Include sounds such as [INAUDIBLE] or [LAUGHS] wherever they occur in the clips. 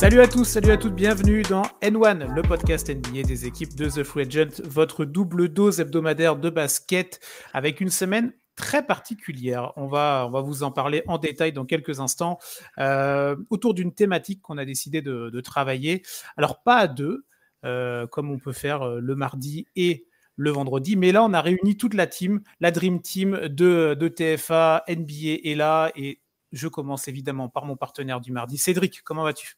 Salut à tous, salut à toutes, bienvenue dans N1, le podcast NBA des équipes de The Free votre double dose hebdomadaire de basket avec une semaine très particulière. On va, on va vous en parler en détail dans quelques instants euh, autour d'une thématique qu'on a décidé de, travailler. Alors pas à deux, euh, comme on peut faire euh, le mardi et le vendredi. Mais là, on a réuni toute la team, la Dream Team de, de TFA, NBA est là. Et je commence évidemment par mon partenaire du mardi. Cédric, comment vas-tu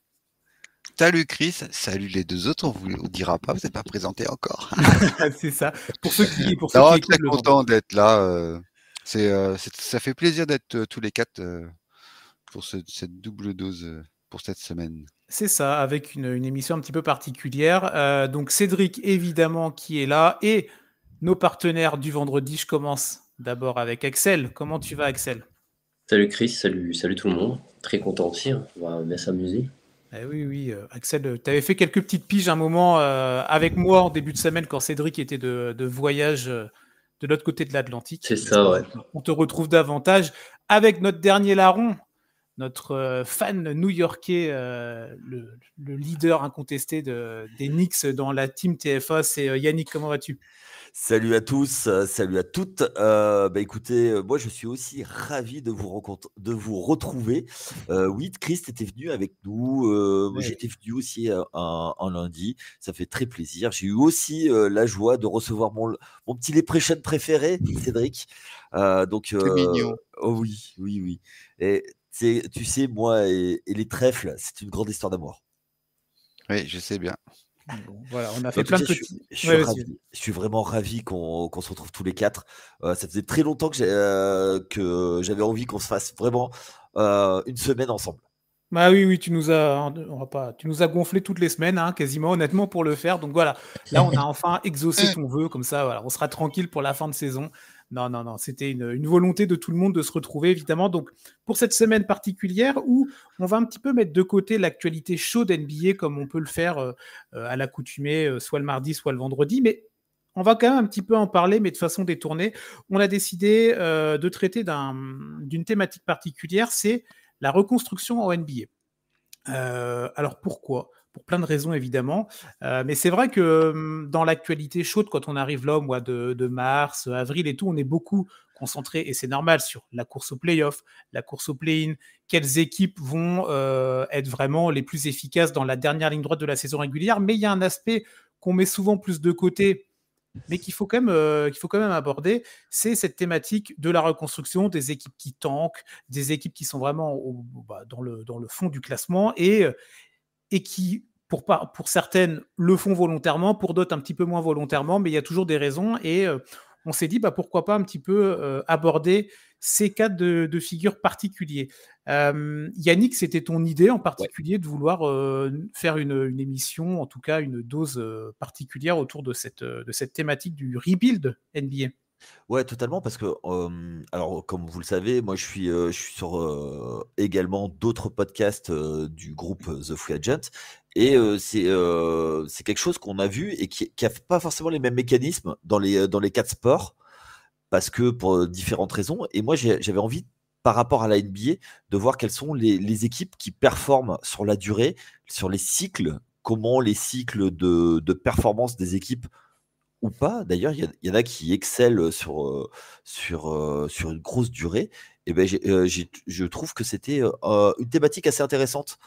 Salut Chris, salut les deux autres, on vous dira pas, vous n'êtes pas présenté encore. [LAUGHS] [LAUGHS] c'est ça. Pour ceux qui, pour très content d'être là. Euh, euh, ça fait plaisir d'être euh, tous les quatre pour cette double dose pour cette semaine. C'est ça, avec une, émission un petit peu particulière. donc Cédric évidemment qui est là et nos partenaires du vendredi. Je commence d'abord avec Axel. Comment tu vas Axel Salut Chris, salut, salut tout le monde. Très content aussi, hein. on va bien s'amuser. Eh oui, oui, euh, Axel, euh, tu avais fait quelques petites piges un moment euh, avec moi en début de semaine quand Cédric était de, voyage de l'autre côté de l'Atlantique. C'est ça, ouais. On te retrouve davantage avec notre dernier larron, notre fan new-yorkais, le, leader incontesté des Knicks dans la team TFA. C'est Yannick, comment vas-tu Salut à tous, euh, salut à toutes. Euh, bah, écoutez, euh, moi je suis aussi ravi de vous, de vous retrouver. oui, Christ était venu avec nous. Moi, J'étais venu aussi un lundi. Ça fait très plaisir. J'ai eu aussi la joie de recevoir mon, mon petit Leprechaun préféré, Cédric. donc, mignon. Oh oui, oui, oui. Et tu sais, moi et les trèfles, c'est une grande histoire d'amour. Oui, je sais bien on a fait Je, suis, vraiment ravi qu'on se retrouve tous les quatre. Euh, ça faisait très longtemps euh, que j'avais envie qu'on se fasse vraiment euh, une semaine ensemble. Bah oui, oui, tu nous as, on va pas, tu nous as gonflé toutes les semaines, hein, quasiment honnêtement pour le faire. Donc voilà, là on a [LAUGHS] enfin exaucé hein. ton vœu, comme ça, voilà, on sera tranquille pour la fin de saison. Non, non, non, c'était une, volonté de tout le monde de se retrouver, évidemment. Donc, pour cette semaine particulière où on va un petit peu mettre de côté l'actualité chaude NBA comme on peut le faire euh, euh, à l'accoutumée, euh, soit le mardi, soit le vendredi, mais on va quand même un petit peu en parler, mais de façon détournée. On a décidé de traiter d'une thématique particulière, c'est la reconstruction en NBA. alors pourquoi pour plein de raisons évidemment. Euh, mais c'est vrai que hum, dans l'actualité chaude, quand on arrive là mois de, mars, euh, avril et tout, on est beaucoup concentré, et c'est normal, sur la course au playoff, la course au play-in, quelles équipes vont euh, être vraiment les plus efficaces dans la dernière ligne droite de la saison régulière. Mais il y a un aspect qu'on met souvent plus de côté, mais qu'il faut, quand même, qu'il faut quand même aborder, c'est cette thématique de la reconstruction des équipes qui tankent, des équipes qui sont vraiment bah, dans, le, dans le fond du classement et, et qui, pour, pour certaines, le font volontairement, pour d'autres un petit peu moins volontairement, mais il y a toujours des raisons. Et euh, on s'est dit, bah, pourquoi pas un petit peu euh, aborder ces cas de, de figure particuliers. Euh, Yannick, c'était ton idée en particulier de vouloir faire une, émission, en tout cas une dose particulière autour de cette thématique du rebuild NBA. Ouais, totalement, parce que, alors, comme vous le savez, moi, je suis, je suis sur également d'autres podcasts du groupe The Free Agent. Et c'est c'est quelque chose qu'on a vu et qui n'a pas forcément les mêmes mécanismes dans les, dans les quatre sports, parce que pour différentes raisons. Et moi, j'avais envie, par rapport à la NBA, de voir quelles sont les, les équipes qui performent sur la durée, sur les cycles, comment les cycles de, de performance des équipes ou pas. D'ailleurs, il y, en a qui excellent sur, sur, sur une grosse durée. Et ben, je trouve que c'était une thématique assez intéressante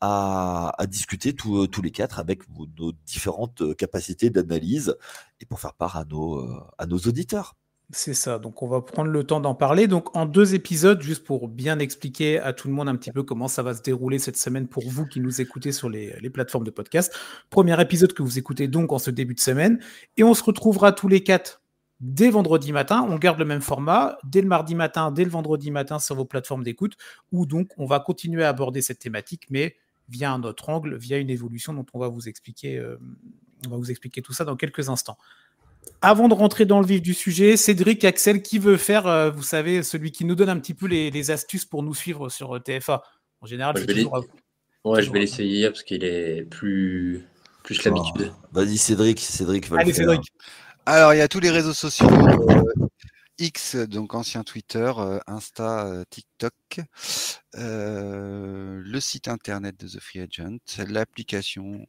à, à discuter tous les quatre avec nos différentes capacités d'analyse et pour faire part à nos, à nos auditeurs. C'est ça, donc on va prendre le temps d'en parler. Donc en deux épisodes, juste pour bien expliquer à tout le monde un petit peu comment ça va se dérouler cette semaine pour vous qui nous écoutez sur les, plateformes de podcast. Premier épisode que vous écoutez donc en ce début de semaine. Et on se retrouvera tous les quatre dès vendredi matin. On garde le même format, dès le mardi matin, dès le vendredi matin sur vos plateformes d'écoute, où donc on va continuer à aborder cette thématique, mais via un autre angle, via une évolution dont on va vous expliquer, euh, on va vous expliquer tout ça dans quelques instants. Avant de rentrer dans le vif du sujet, Cédric, Axel, qui veut faire, euh, vous savez, celui qui nous donne un petit peu les, astuces pour nous suivre sur euh, TFA En général, je vais, ouais, je vais l'essayer parce qu'il est plus, plus oh. l'habitude. Vas-y, Cédric. Cédric Alors, il y a tous les réseaux sociaux. Euh, X, donc ancien Twitter, Insta, TikTok, le site internet de The Free Agent, l'application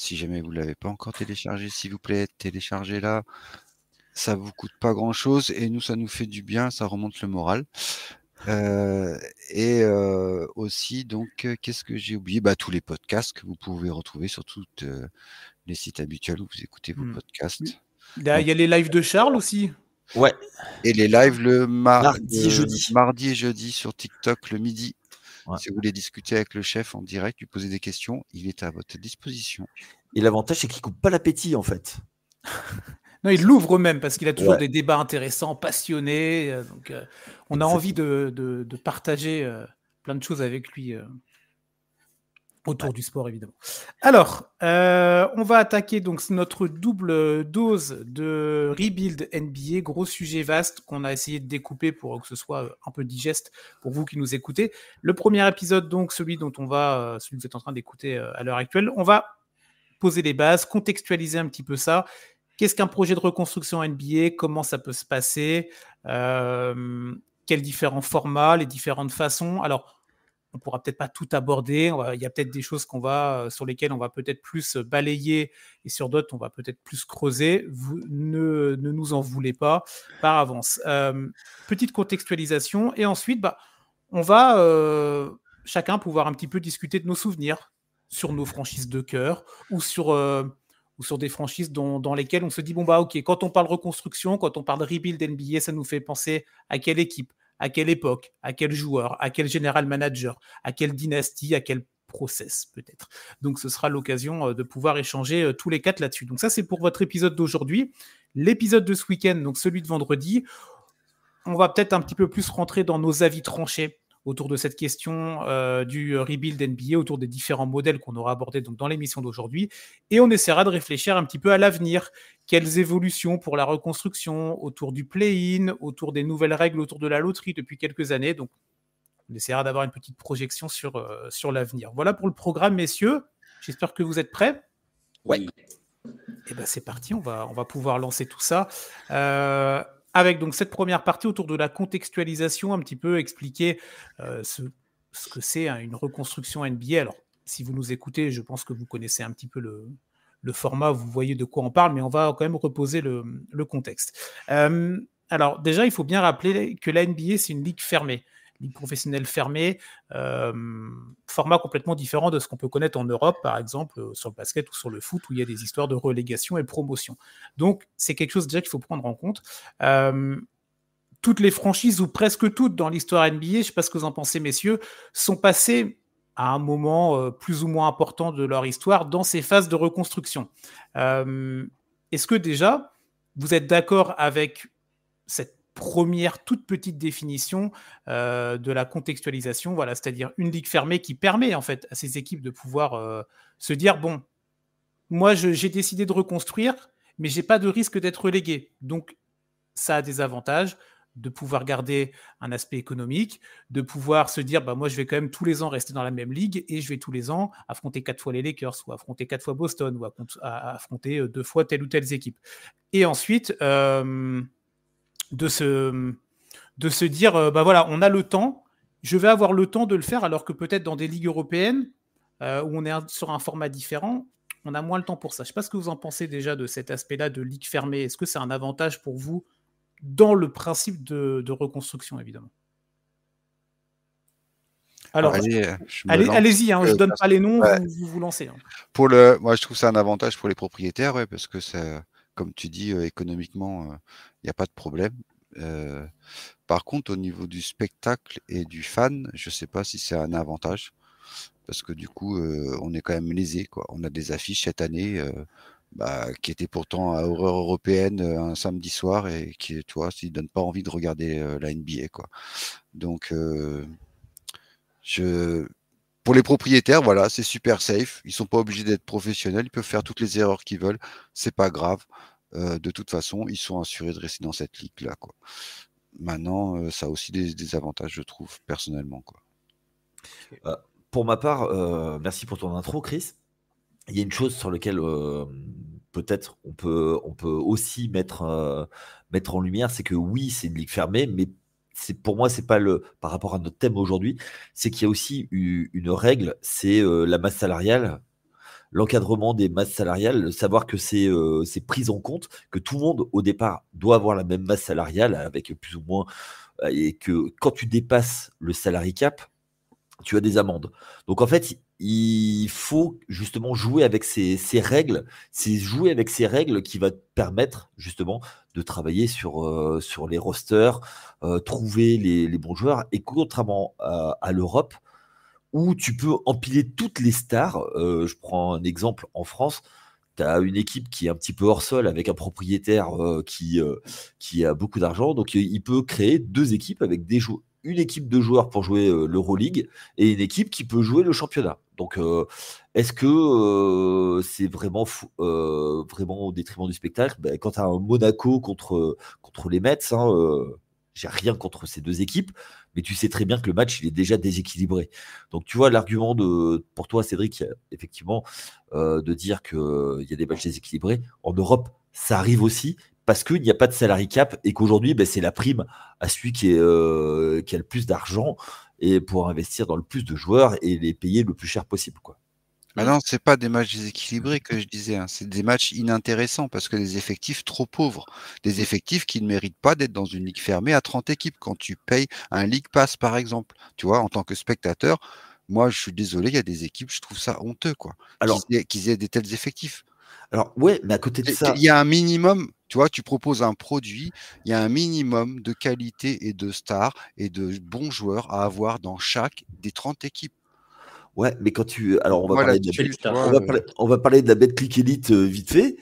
si jamais vous ne l'avez pas encore téléchargé, s'il vous plaît, téléchargez-la. Ça ne vous coûte pas grand-chose et nous, ça nous fait du bien, ça remonte le moral. Euh, et euh, aussi, donc, euh, qu'est-ce que j'ai oublié bah, Tous les podcasts que vous pouvez retrouver sur tous les sites habituels où vous écoutez vos hmm. podcasts. Il y, a, les lives de Charles aussi. Ouais. Et les lives le mardi, jeudi. mardi et jeudi sur TikTok le midi. Si vous voulez discuter avec le chef en direct, lui poser des questions, il est à votre disposition. Et l'avantage, c'est qu'il ne coupe pas l'appétit, en fait. [LAUGHS] non, il l'ouvre même parce qu'il a toujours des débats intéressants, passionnés. Euh, donc, euh, on a envie de, partager euh, plein de choses avec lui. Autour du sport, évidemment. Alors, euh, on va attaquer donc notre double dose de rebuild NBA. Gros sujet vaste qu'on a essayé de découper pour que ce soit euh, un peu digeste pour vous qui nous écoutez. Le premier épisode, donc celui dont on va, euh, celui que vous êtes en train d'écouter à l'heure actuelle, on va poser les bases, contextualiser un petit peu ça. Qu'est-ce qu'un projet de reconstruction NBA Comment ça peut se passer Quels différents formats Les différentes façons Alors, on pourra peut-être pas tout aborder. il y a peut-être des choses qu'on va, euh, sur lesquelles on va peut-être plus euh, balayer et sur d'autres on va peut-être plus creuser. Vous ne, nous en voulez pas par avance. Euh, petite contextualisation et ensuite, bah, on va chacun pouvoir un petit peu discuter de nos souvenirs sur nos franchises de cœur ou sur ou sur des franchises dans lesquelles on se dit bon bah ok quand on parle reconstruction, quand on parle rebuild NBA, ça nous fait penser à quelle équipe à quelle époque, à quel joueur, à quel général manager, à quelle dynastie, à quel process peut-être. Donc ce sera l'occasion euh, de pouvoir échanger euh, tous les quatre là-dessus. Donc ça c'est pour votre épisode d'aujourd'hui. L'épisode de ce week-end, donc celui de vendredi, on va peut-être un petit peu plus rentrer dans nos avis tranchés autour de cette question euh, du euh, rebuild NBA, autour des différents modèles qu'on aura abordés donc, dans l'émission d'aujourd'hui. Et on essaiera de réfléchir un petit peu à l'avenir. Quelles évolutions pour la reconstruction autour du play-in, autour des nouvelles règles autour de la loterie depuis quelques années. Donc, on essaiera d'avoir une petite projection sur, euh, sur l'avenir. Voilà pour le programme, messieurs. J'espère que vous êtes prêts. Oui. eh ben c'est parti, on va, on va pouvoir lancer tout ça avec donc cette première partie autour de la contextualisation, un petit peu expliquer euh, ce, que c'est hein, une reconstruction NBA. Alors, si vous nous écoutez, je pense que vous connaissez un petit peu le, format, vous voyez de quoi on parle, mais on va quand même reposer le, contexte. Euh, alors, déjà, il faut bien rappeler que la NBA, c'est une ligue fermée ligue professionnelle fermée, euh, format complètement différent de ce qu'on peut connaître en Europe, par exemple, euh, sur le basket ou sur le foot, où il y a des histoires de relégation et promotion. Donc, c'est quelque chose déjà qu'il faut prendre en compte. Euh, toutes les franchises, ou presque toutes dans l'histoire NBA, je ne sais pas ce que vous en pensez, messieurs, sont passées à un moment plus ou moins important de leur histoire dans ces phases de reconstruction. Est-ce que déjà, vous êtes d'accord avec cette première toute petite définition euh, de la contextualisation, voilà, c'est-à-dire une ligue fermée qui permet en fait à ces équipes de pouvoir euh, se dire bon, moi j'ai décidé de reconstruire, mais j'ai pas de risque d'être relégué, donc ça a des avantages de pouvoir garder un aspect économique, de pouvoir se dire bah moi je vais quand même tous les ans rester dans la même ligue et je vais tous les ans affronter quatre fois les Lakers ou affronter quatre fois Boston ou affronter euh, deux fois telle ou telle équipe. Et ensuite de se, de se dire, euh, bah voilà, on a le temps, je vais avoir le temps de le faire, alors que peut-être dans des ligues européennes, euh, où on est sur un format différent, on a moins le temps pour ça. Je ne sais pas ce que vous en pensez déjà de cet aspect-là de ligue fermée. Est-ce que c'est un avantage pour vous dans le principe de, reconstruction, évidemment alors, allez-y, hein, je, allez, y je ne donne pas les noms, vous, vous, lancez. Hein. Pour le, moi, je trouve ça un avantage pour les propriétaires, ouais, parce que ça, comme tu dis, économiquement, il n'y a pas de problème. par contre, au niveau du spectacle et du fan, je ne sais pas si c'est un avantage parce que du coup, on est quand même lésé. Quoi. On a des affiches cette année bah, qui étaient pourtant à horreur européenne un samedi soir et qui, toi, ne donnent pas envie de regarder la NBA. Quoi. Donc, je, pour les propriétaires, voilà, c'est super safe. Ils sont pas obligés d'être professionnels. Ils peuvent faire toutes les erreurs qu'ils veulent. C'est pas grave. Euh, de toute façon, ils sont assurés de rester dans cette ligue-là. Quoi. Maintenant, euh, ça a aussi des, avantages, je trouve, personnellement. Quoi. Euh, pour ma part, merci pour ton intro, Chris. Il y a une chose sur laquelle peut-être on peut, on peut aussi mettre, mettre en lumière, c'est que oui, c'est une ligue fermée, mais c'est pour moi, c'est pas le par rapport à notre thème aujourd'hui, c'est qu'il y a aussi une règle, c'est la masse salariale, l'encadrement des masses salariales, le savoir que c'est pris en compte, que tout le monde au départ doit avoir la même masse salariale avec plus ou moins, et que quand tu dépasses le salarié cap, tu as des amendes. Donc en fait, il faut justement jouer avec ces, règles. C'est jouer avec ces règles qui va te permettre justement de travailler sur, euh, sur les rosters, euh, trouver les, bons joueurs. Et contrairement à, l'Europe, où tu peux empiler toutes les stars, euh, je prends un exemple en France, tu as une équipe qui est un petit peu hors sol avec un propriétaire qui, qui a beaucoup d'argent, donc il peut créer deux équipes avec des, joueurs une équipe de joueurs pour jouer euh, l'Euroleague et une équipe qui peut jouer le championnat. Donc, euh, est-ce que euh, c'est vraiment, vraiment au détriment du spectacle ben, Quand tu as un Monaco contre, contre les Mets, hein, j'ai rien contre ces deux équipes, mais tu sais très bien que le match, il est déjà déséquilibré. Donc, tu vois, l'argument pour toi, Cédric, effectivement, de dire qu'il y a des matchs déséquilibrés, en Europe, ça arrive aussi, parce qu'il n'y a pas de salary cap et qu'aujourd'hui, ben, c'est la prime à celui euh, qui, a le plus d'argent et pour investir dans le plus de joueurs et les payer le plus cher possible. Quoi. Bah non, ce pas des matchs déséquilibrés que je disais, Ce hein. c'est des matchs inintéressants parce que des effectifs trop pauvres, des effectifs qui ne méritent pas d'être dans une ligue fermée à 30 équipes quand tu payes un League Pass par exemple. Tu vois, en tant que spectateur, moi je suis désolé, il y a des équipes, je trouve ça honteux quoi, qu'ils aient, des tels effectifs. Alors ouais, mais à côté de ça, il y a un minimum tu vois, tu proposes un produit, il y a un minimum de qualité et de stars et de bons joueurs à avoir dans chaque des 30 équipes. Ouais, mais quand tu. Alors, on va, parler, de la... bête on, va Elite euh, vite fait.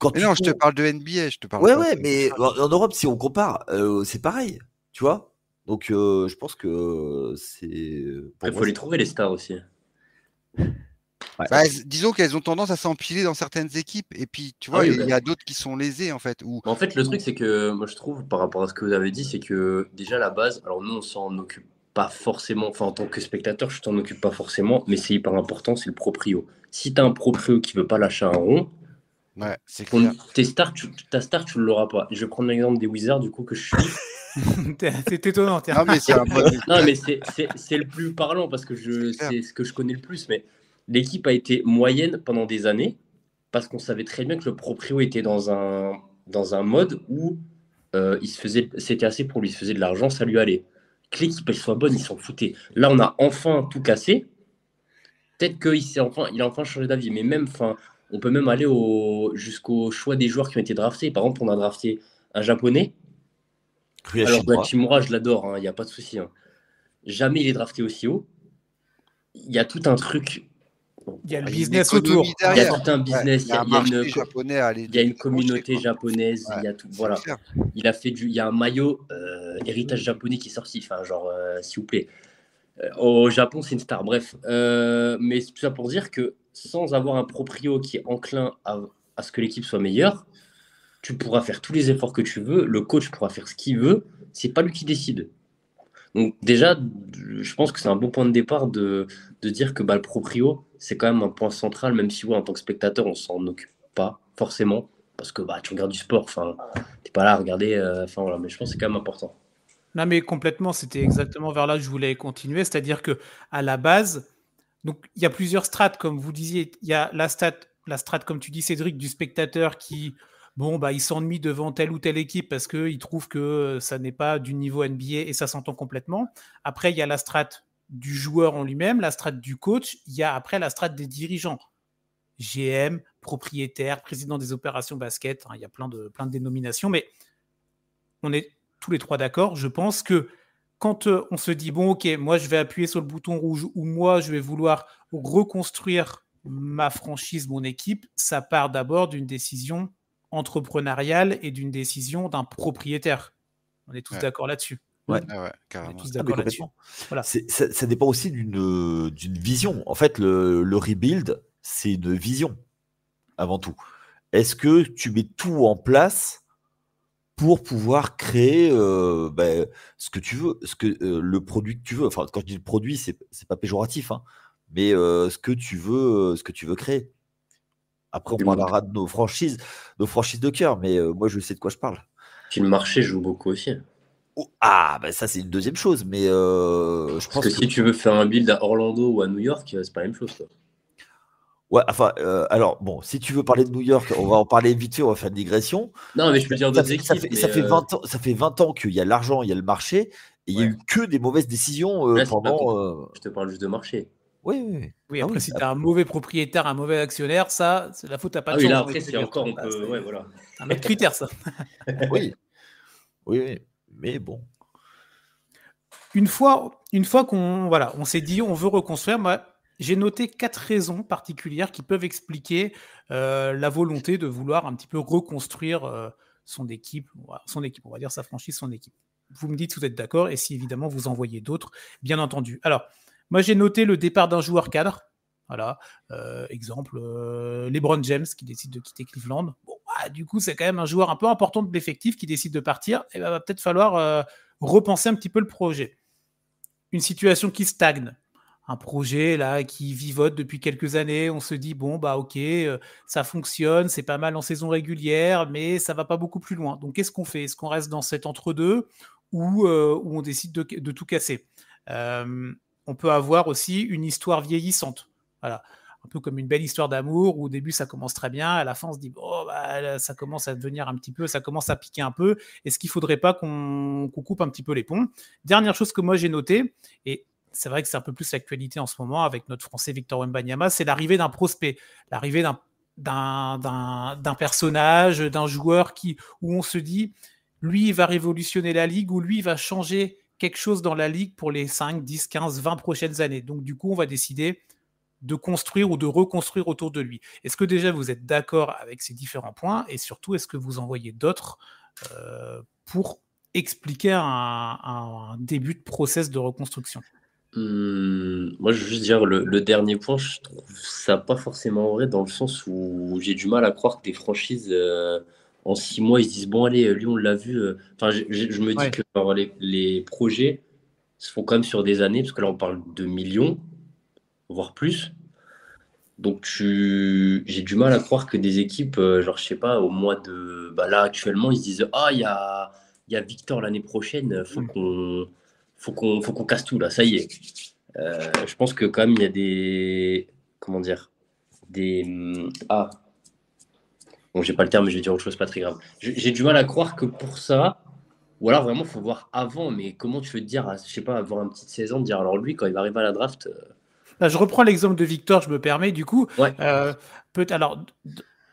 non, je te parle de NBA, je te parle. Ouais, ouais, mais en Europe, si on compare, euh, c'est pareil, tu vois. Donc, euh, je pense que c'est. Il faut les trouver les stars aussi. Bah, disons qu'elles ont tendance à s'empiler dans certaines équipes. Et puis, tu vois, ah il y bah. a d'autres qui sont lésés, en fait. En fait, le truc, c'est que moi, je trouve, par rapport à ce que vous avez dit, c'est que déjà, la base, alors nous, on s'en occupe pas forcément. Enfin, en tant que spectateur, je t'en occupe pas forcément, mais c'est hyper important, c'est le proprio. Si t'as un proprio qui veut pas lâcher un rond, ouais, clair. Tes stars, ta star, tu ne l'auras pas. Je vais prendre l'exemple des Wizards, du coup, que je suis. c'est [LAUGHS] étonnant. Non, mais c'est, le plus parlant parce que je, c'est ce que je connais le plus. Mais l'équipe a été moyenne pendant des années parce qu'on savait très bien que le proprio était dans un, dans un mode où euh, c'était assez pour lui, il se faisait de l'argent, ça lui allait. Que l'équipe soit bonne, il s'en foutait. Là, on a enfin tout cassé. Peut-être qu'il enfin, il a enfin changé d'avis, mais même, on peut même aller jusqu'au choix des joueurs qui ont été draftés. Par exemple, on a drafté un japonais. Alors, ben, je l'adore, hein, il n'y a pas de souci. Hein. Jamais il est drafté aussi haut. Il y a tout un truc il y a le business autour. Il y a tout un business. il, y a, une, communauté japonaise. Il y a tout. Voilà. Il a fait du. Il y a un maillot euh, héritage japonais qui est sorti. Enfin, genre, euh, s'il vous plaît. Euh, au Japon, c'est une star. Bref. mais tout ça pour dire que sans avoir un proprio qui est enclin à, à ce que l'équipe soit meilleure, tu pourras faire tous les efforts que tu veux. Le coach pourra faire ce qu'il veut. C'est pas lui qui décide. Donc déjà, je pense que c'est un bon point de départ de, de dire que bah, le proprio, c'est quand même un point central, même si en tant que spectateur, on s'en occupe pas forcément, parce que bah, tu regardes du sport, enfin, n'es pas là à regarder, euh, enfin voilà, mais je pense que c'est quand même important. Non, mais complètement, c'était exactement vers là que je voulais continuer, c'est-à-dire que à la base, donc il y a plusieurs strates, comme vous disiez, il y a la strate, la strate, comme tu dis, Cédric, du spectateur qui, bon, bah, il s'ennuie devant telle ou telle équipe parce qu'il trouve que euh, ça n'est pas du niveau NBA et ça s'entend complètement. Après, il y a la strate du joueur en lui-même, la strate du coach, il y a après la strate des dirigeants. GM, propriétaire, président des opérations basket, hein, il y a plein de, plein de dénominations, mais on est tous les trois d'accord, je pense que quand euh, on se dit, bon, ok, moi je vais appuyer sur le bouton rouge ou moi je vais vouloir reconstruire ma franchise, mon équipe, ça part d'abord d'une décision entrepreneuriale et d'une décision d'un propriétaire. On est tous d'accord là-dessus. Ouais. ça, dépend aussi d'une, euh, vision. En fait, le, rebuild, c'est une vision avant tout. Est-ce que tu mets tout en place pour pouvoir créer euh, ben, ce que tu veux, ce que euh, le produit que tu veux. Enfin, quand je dis le produit, c'est, n'est pas péjoratif, hein, mais ce que tu veux, ce que tu veux créer. Après, on parlera de nos franchises, nos franchises de cœur, mais moi, je sais de quoi je parle. Puis le marché joue beaucoup aussi. Hein. Oh, ah, bah ça c'est une deuxième chose, mais euh, je pense que, si tu veux faire un build à Orlando ou à New York, euh, c'est pas la même chose. toi. Ouais, enfin, euh, alors bon, si tu veux parler de New York, on va en parler vite fait, on va faire une digression. Non, mais je peux dire d'autres équipes. Ça fait, 20 ans, qu'il y a l'argent, il y a le marché, et il n'y a eu que des mauvaises décisions Je te parle juste de marché. Oui, oui, oui. Ah si tu as un mauvais propriétaire, un mauvais actionnaire, ça, c'est la faute à pas ah de oui, là, c'est encore. Bah, un autre critère, ça. oui. Oui, oui mais bon. Une fois, une fois qu'on voilà, on s'est dit on veut reconstruire, j'ai noté quatre raisons particulières qui peuvent expliquer euh, la volonté de vouloir un petit peu reconstruire euh, son équipe, son équipe, on va dire sa franchise, son équipe. Vous me dites si vous êtes d'accord et si évidemment vous envoyez d'autres, bien entendu. Alors, moi j'ai noté le départ d'un joueur cadre. Voilà, euh, exemple, LeBron James qui décide de quitter Cleveland du coup, c'est quand même un joueur un peu important de l'effectif qui décide de partir. Et bah, va peut-être falloir euh, repenser un petit peu le projet. Une situation qui stagne. Un projet là qui vivote depuis quelques années. On se dit bon bah ok, euh, ça fonctionne, c'est pas mal en saison régulière, mais ça va pas beaucoup plus loin. Donc qu'est-ce qu'on fait Est-ce qu'on reste dans cet entre-deux ou euh, on décide de, de tout casser On peut avoir aussi une histoire vieillissante. Voilà un peu comme une belle histoire d'amour où au début ça commence très bien, à la fin on se dit oh, ça commence à devenir un petit peu, ça commence à piquer un peu. Est-ce qu'il ne faudrait pas qu'on coupe un petit peu les ponts Dernière chose que moi j'ai notée et c'est vrai que c'est un peu plus l'actualité en ce moment avec notre Français Victor Wembanyama, c'est l'arrivée d'un prospect, l'arrivée d'un d'un personnage, d'un joueur qui où on se dit lui va révolutionner la ligue ou lui va changer quelque chose dans la ligue pour les 5, 10, 15, 20 prochaines années. Donc du coup, on va décider de construire ou de reconstruire autour de lui. Est-ce que déjà vous êtes d'accord avec ces différents points et surtout est-ce que vous en voyez d'autres euh, pour expliquer un, début de process de reconstruction mmh, Moi, je veux juste dire le, dernier point, je trouve ça pas forcément vrai dans le sens où j'ai du mal à croire que des franchises euh, en six mois ils se disent bon allez euh, lui on l'a vu. Enfin, je, me dis que les, les projets se font quand même sur des années parce que là on parle de millions voire plus. Donc j'ai du mal à croire que des équipes, euh, genre je sais pas, au mois de... Bah, là actuellement, ils se disent, ah, il y a, Victor l'année prochaine, mm. faut qu'on faut qu'on casse tout là, ça y est. Euh, je pense que quand même il y a des comment dire des mm, ah bon j'ai pas le terme je vais dire autre chose pas très grave. J'ai du mal à croire que pour ça ou alors vraiment faut voir avant mais comment tu veux te dire je sais pas avoir une petite saison dire alors lui quand il va arriver à la draft euh, bah, je reprends l'exemple de Victor, je me permets, du coup. Euh, alors,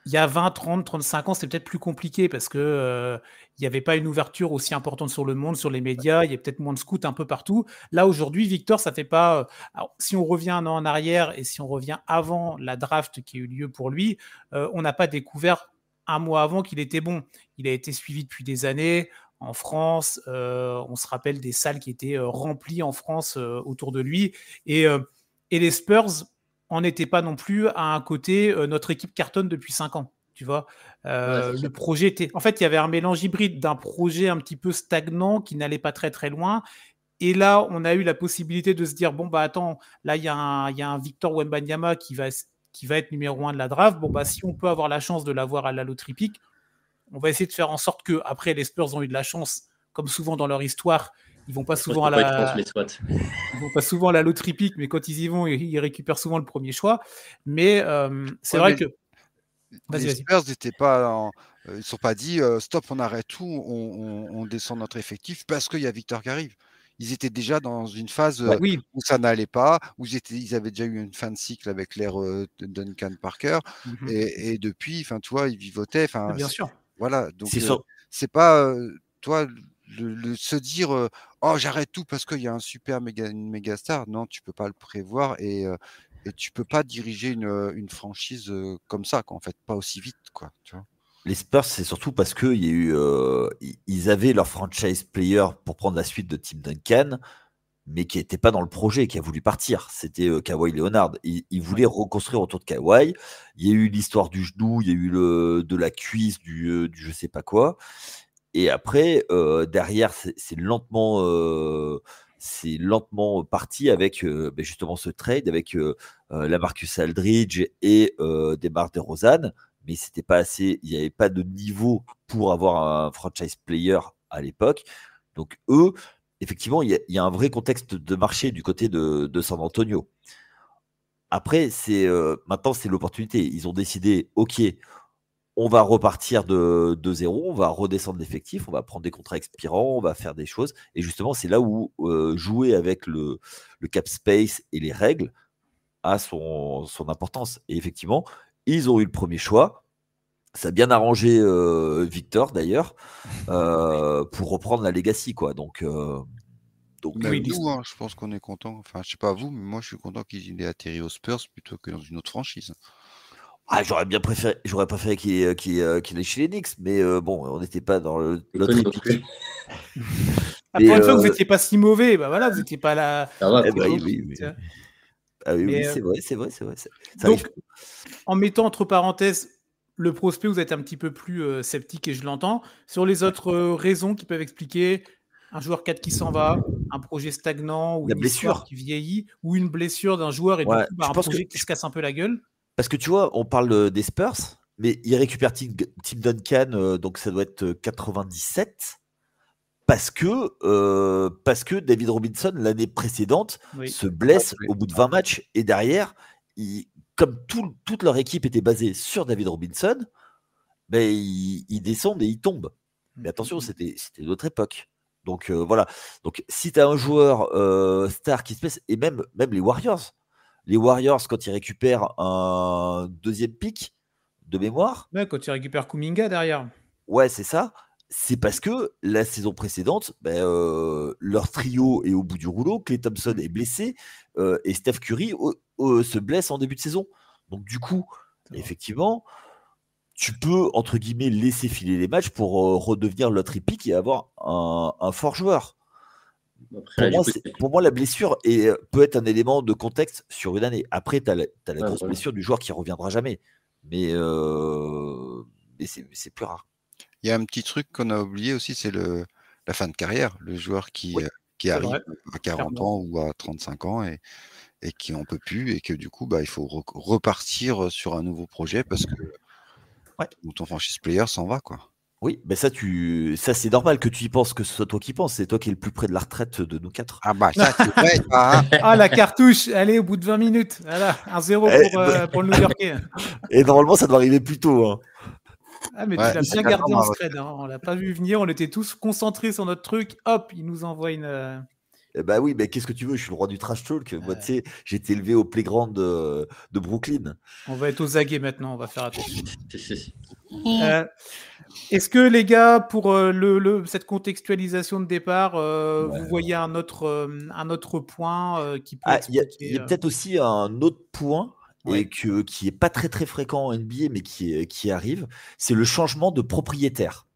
il y a 20, 30, 35 ans, c'est peut-être plus compliqué parce que euh, il n'y avait pas une ouverture aussi importante sur le monde, sur les médias, il y a peut-être moins de scouts un peu partout. Là, aujourd'hui, Victor, ça fait pas. Euh, si on revient un an en arrière et si on revient avant la draft qui a eu lieu pour lui, euh, on n'a pas découvert un mois avant qu'il était bon. Il a été suivi depuis des années. En France, on se rappelle des salles qui étaient remplies en France autour de lui. Et et les Spurs en étaient pas non plus à un côté euh, notre équipe cartonne depuis 5 ans. Tu vois, euh, le projet était. En fait, il y avait un mélange hybride d'un projet un petit peu stagnant qui n'allait pas très très loin. Et là, on a eu la possibilité de se dire bon, bah attends, là, il y, a un, y a un Victor Wembanyama qui va, qui va être numéro un de la draft. Bon, bah si on peut avoir la chance de l'avoir à la loterie on va essayer de faire en sorte que, après, les Spurs ont eu de la chance, comme souvent dans leur histoire, ils vont pas souvent à la. vont pas souvent à la loterie pique, mais quand ils y vont, ils récupèrent souvent le premier choix. Mais euh, c'est vrai que. Les Spurs n'étaient pas. Euh, ils ne sont pas dit euh, stop, on arrête tout, on, descend notre effectif parce qu'il y a Victor qui arrive ils étaient déjà dans une phase bah où ça n'allait pas, où ils, avaient déjà eu une fin de cycle avec l'ère Duncan Parker, mhm. et, depuis, enfin, toi, ils vivotaient. bien sûr. Voilà, donc c'est pas toi se dire oh j'arrête tout parce qu'il y a un super méga star non tu peux pas le prévoir et, et tu peux pas diriger une, franchise comme ça quoi, en fait pas aussi vite quoi les Spurs, c'est surtout parce que y a eu, ils avaient leur franchise player pour prendre la suite de Tim Duncan, mais qui n'était pas dans le projet, qui a voulu partir. C'était Kawhi Leonard. Ils, voulaient reconstruire autour de Kawhi. Il y a eu l'histoire du genou, il y a eu le, de la cuisse, du, du je sais pas quoi. Et après, derrière, c'est lentement, c'est lentement parti avec bah, justement ce trade avec la Marcus Aldridge et des marques de Rosanne. Mais c'était pas assez, il n'y avait pas de niveau pour avoir un franchise player à l'époque. Donc eux, effectivement, il y, a un vrai contexte de marché du côté de, de San Antonio. Après, c'est maintenant c'est l'opportunité. Ils ont décidé, ok, on va repartir de, zéro, on va redescendre l'effectif, on va prendre des contrats expirants, on va faire des choses. Et justement, c'est là où euh, jouer avec le, le, cap space et les règles a son, son, importance. Et effectivement, ils ont eu le premier choix. Ça a bien arrangé euh, Victor d'ailleurs [LAUGHS] euh, pour reprendre la legacy quoi. Donc, donc nous, hein, je pense qu'on est content. Enfin, je sais pas vous, mais moi je suis content qu'ils aient atterri aux Spurs plutôt que dans une autre franchise. Ah, j'aurais bien préféré, j'aurais qu'il euh, qu euh, chez les mais euh, bon, on n'était pas dans l'autre équipe. Après ah, une fois vous n'étiez pas si mauvais, bah voilà, vous n'étiez pas là. Eh bah ah oui, oui, c'est vrai, c'est vrai, Donc, en mettant entre parenthèses le prospect, vous êtes un petit peu plus sceptique et je l'entends. Sur les autres raisons qui peuvent expliquer un joueur 4 qui s'en va, un projet stagnant ou une blessure qui vieillit, ou une blessure d'un joueur et ouais, bah, un projet qui se casse un peu la gueule. Parce que tu vois, on parle des Spurs, mais ils récupèrent Tim, Duncan, euh, donc ça doit être 97 euh, parce que, euh, parce que David Robinson, l'année précédente, se blesse ah, au bout de 20 ah, matchs. Et derrière, comme toute leur équipe était basée sur David Robinson, ben, ils, descendent et ils tombent. Mais attention, mm-hmm. c'était autre époque. Donc voilà. Donc si tu as un joueur star qui se blesse, et même, même les Warriors, les Warriors, quand ils récupèrent un deuxième pic de mémoire. Ouais, quand ils récupèrent Kuminga derrière. Ouais, c'est ça. C'est parce que la saison précédente, ben, euh, leur trio est au bout du rouleau. Clay Thompson est blessé euh, et Steph Curry euh, se blesse en début de saison. Donc, du coup, effectivement, tu peux, entre guillemets, laisser filer les matchs pour redevenir l'autre épique et avoir un fort joueur pour, moi, la blessure euh, peut être un élément de contexte sur une année. Après, tu as la, grosse blessure du joueur qui ne reviendra jamais. Mais, euh, c'est plus rare. Il y a un petit truc qu'on a oublié aussi, c'est la fin de carrière. Le joueur qui, euh, arrive à 40 ans ou à 35 ans et, qui n'en peut plus et que du coup, bah, il faut repartir sur un nouveau projet parce que ton franchise player s'en va. quoi. Oui, mais ça, tu... ça c'est normal que tu y penses, que ce soit toi qui penses. C'est toi qui es le plus près de la retraite de nous quatre. Ah bah, hein. [LAUGHS] Ah, la cartouche, allez, au bout de 20 minutes. Voilà, un zéro eh, euh, bah, pour, le New Yorkais. [LAUGHS] Et normalement, ça doit arriver plus tôt. Hein. Ah, mais tu l'as bien gardé en thread. Hein. On l'a pas vu venir. On était tous concentrés sur notre truc. Hop, il nous envoie une. Euh, eh bah oui, mais qu'est-ce que tu veux Je suis le roi du trash talk. Moi, euh. tu sais, j'ai été élevé au playground de, de Brooklyn. On va être aux aguets maintenant. On va faire attention. [LAUGHS] Euh, est-ce que les gars, pour euh, cette contextualisation de départ, euh, vous voyez un autre, un autre point qui peut... Ah, il y a, peut-être aussi un autre point et qui n'est pas très très fréquent en NBA, mais qui, qui arrive, c'est le changement de propriétaire.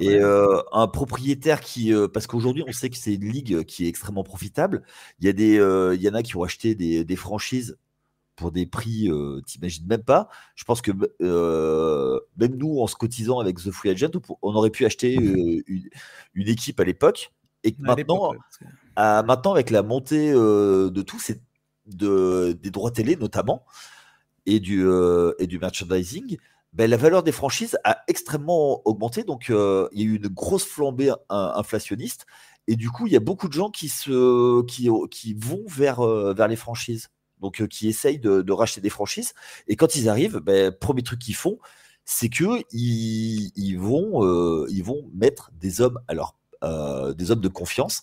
et un propriétaire qui, parce qu'aujourd'hui on sait que c'est une ligue qui est extrêmement profitable. Il y a des, il y en a qui ont acheté des, des franchises pour des prix, euh, t'imagines même pas. Je pense que euh, même nous, en se cotisant avec The Free Agent, on aurait pu acheter [LAUGHS] euh, une, équipe à l'époque. Et que maintenant, avec la montée de tout, c'est des droits télé notamment, et du, merchandising, ben, la valeur des franchises a extrêmement augmenté. Donc, il y a eu une grosse flambée inflationniste. Et du coup, il y a beaucoup de gens qui, se, qui, vont vers, vers les franchises donc euh, qui essayent de, racheter des franchises. Et quand ils arrivent, le ben, premier truc qu'ils font, c'est que ils, vont, euh, ils vont mettre des hommes, alors euh, des hommes de confiance,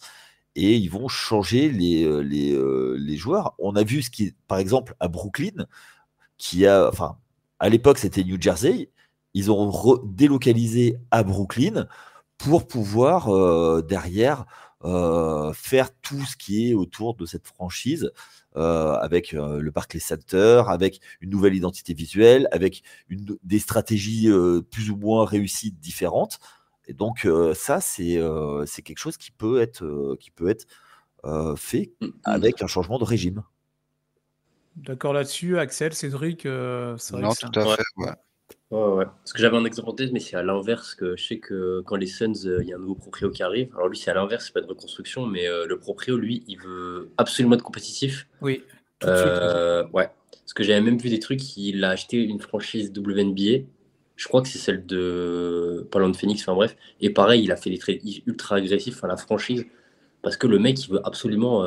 et ils vont changer les, joueurs. On a vu ce qui, par exemple, à Brooklyn, qui a, enfin, à l'époque c'était New Jersey, ils ont délocalisé à Brooklyn pour pouvoir derrière faire tout ce qui est autour de cette franchise. Euh, avec euh, le le les Center, avec une nouvelle identité visuelle, avec une, des stratégies euh, plus ou moins réussies différentes. Et donc ça, c'est quelque chose qui peut être, qui peut être fait mm, mm. avec un changement de régime. D'accord là-dessus, Axel, Cédric, c'est non, tout à fait. Ouais, Parce que j'avais un exemple en tête, mais c'est à l'inverse que je sais que quand les Suns, euh, il y a un nouveau proprio qui arrive. Alors lui, c'est à l'inverse, c'est pas de reconstruction, mais euh, le proprio, lui, il veut absolument être compétitif. Oui. Euh, ouais. Parce que j'avais même vu des trucs, il a acheté une franchise WNBA. Je crois que c'est celle de parlant de Phoenix, enfin bref. Et pareil, il a fait des traits ultra agressifs à la franchise parce que le mec, il veut absolument.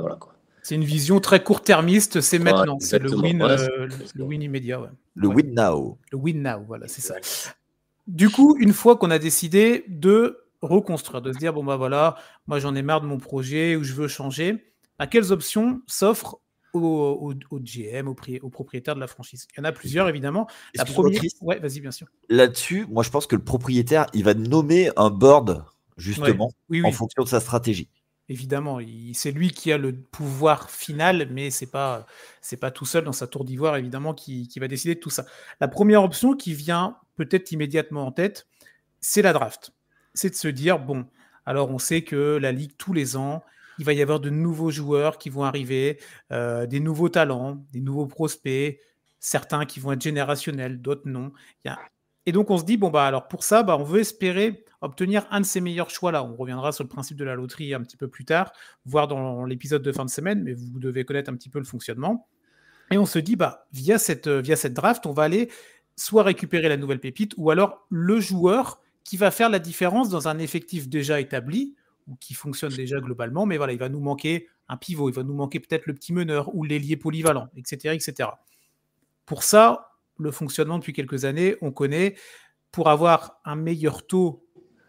voilà quoi. C'est une vision très court-termiste, c'est maintenant, c'est le win, euh, le immédiat. Le win now. Le win now, voilà, c'est ça. Du coup, une fois qu'on a décidé de reconstruire, de se dire, bon bah voilà, moi j'en ai marre de mon projet ou je veux changer, à quelles options s'offrent au, GM, au, propriétaires propriétaire de la franchise. Il y en a plusieurs, évidemment. La première... ouais, vas-y, bien sûr. Là-dessus, moi, je pense que le propriétaire, il va nommer un board, justement, en fonction de sa stratégie évidemment. C'est lui qui a le pouvoir final, mais c'est pas pas tout seul dans sa tour d'ivoire évidemment qui, va décider de tout ça. La première option qui vient peut-être immédiatement en tête, c'est la draft. C'est de se dire bon, alors on sait que la ligue tous les ans il va y avoir de nouveaux joueurs qui vont arriver, euh, des nouveaux talents, des nouveaux prospects, certains qui vont être générationnels, d'autres non. Il y a et donc on se dit, bon, bah alors pour ça, bah, on veut espérer obtenir un de ces meilleurs choix-là. On reviendra sur le principe de la loterie un petit peu plus tard, voire dans l'épisode de fin de semaine, mais vous devez connaître un petit peu le fonctionnement. Et on se dit, bah, via cette, euh, via cette draft, on va aller soit récupérer la nouvelle pépite, ou alors le joueur qui va faire la différence dans un effectif déjà établi, ou qui fonctionne déjà globalement, mais voilà, il va nous manquer un pivot, il va nous manquer peut-être le petit meneur ou l'ailier polyvalent, etc., etc. Pour ça, le fonctionnement depuis quelques années, on connaît, pour avoir un meilleur taux,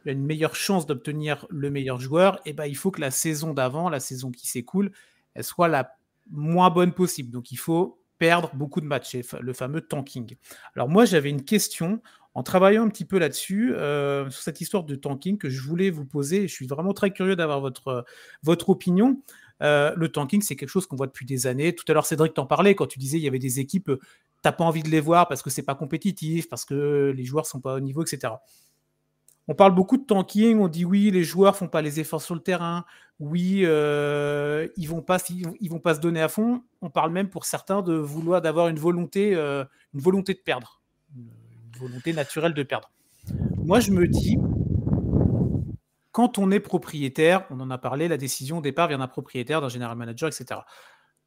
une meilleure chance d'obtenir le meilleur joueur, eh ben, il faut que la saison d'avant, la saison qui s'écoule, elle soit la moins bonne possible. Donc il faut perdre beaucoup de matchs, le fameux tanking. Alors moi j'avais une question en travaillant un petit peu là-dessus, euh, sur cette histoire de tanking que je voulais vous poser. Je suis vraiment très curieux d'avoir votre, votre opinion. Euh, le tanking, c'est quelque chose qu'on voit depuis des années. Tout à l'heure, Cédric t'en parlait quand tu disais qu'il y avait des équipes pas envie de les voir parce que c'est pas compétitif, parce que les joueurs sont pas au niveau, etc. On parle beaucoup de tanking, on dit oui, les joueurs font pas les efforts sur le terrain, oui, euh, ils vont pas ils vont pas se donner à fond. On parle même pour certains de vouloir d'avoir une volonté euh, une volonté de perdre, une volonté naturelle de perdre. Moi, je me dis quand on est propriétaire, on en a parlé, la décision départ vient d'un propriétaire, d'un général manager, etc.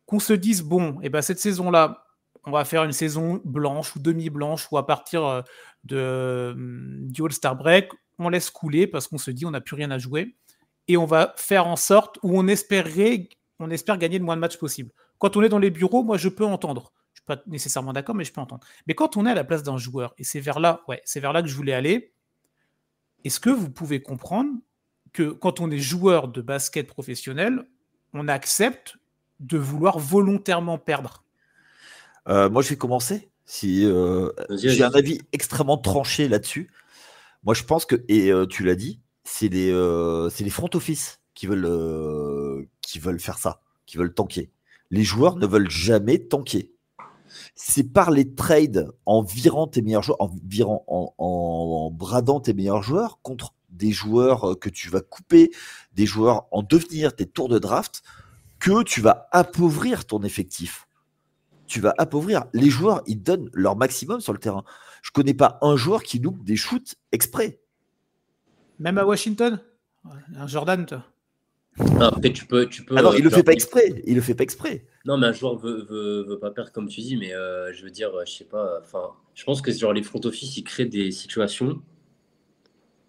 Qu'on se dise bon, et eh ben cette saison là, on va faire une saison blanche ou demi-blanche ou à partir euh, de, hum, du All-Star Break, on laisse couler parce qu'on se dit on n'a plus rien à jouer et on va faire en sorte où on, on espère gagner le moins de matchs possible. Quand on est dans les bureaux, moi je peux entendre. Je ne suis pas nécessairement d'accord, mais je peux entendre. Mais quand on est à la place d'un joueur, et c'est vers là, ouais, c'est vers là que je voulais aller, est-ce que vous pouvez comprendre que quand on est joueur de basket professionnel, on accepte de vouloir volontairement perdre euh, moi, je vais commencer. Euh, j'ai un avis extrêmement tranché là-dessus. Moi, je pense que, et euh, tu l'as dit, c'est les, front office qui veulent, qui veulent faire ça, qui veulent tanker. Les joueurs mhm. ne veulent jamais tanker. C'est par les trades en virant tes meilleurs joueurs, en, virant, en bradant tes meilleurs joueurs contre des joueurs que tu vas couper, des joueurs en devenir, tes tours de draft, que tu vas appauvrir ton effectif tu vas appauvrir. Les joueurs, ils donnent leur maximum sur le terrain. Je ne connais pas un joueur qui loupe des shoots exprès. Même à Washington Un Jordan, toi après, tu peux, Alors, peux, ah ne il le fait pas exprès. Il le fait pas exprès. Non, mais un joueur veut, veut, pas perdre, comme tu dis. Mais euh, je veux dire, je sais pas. Enfin, je pense que genre les front office, ils créent des situations.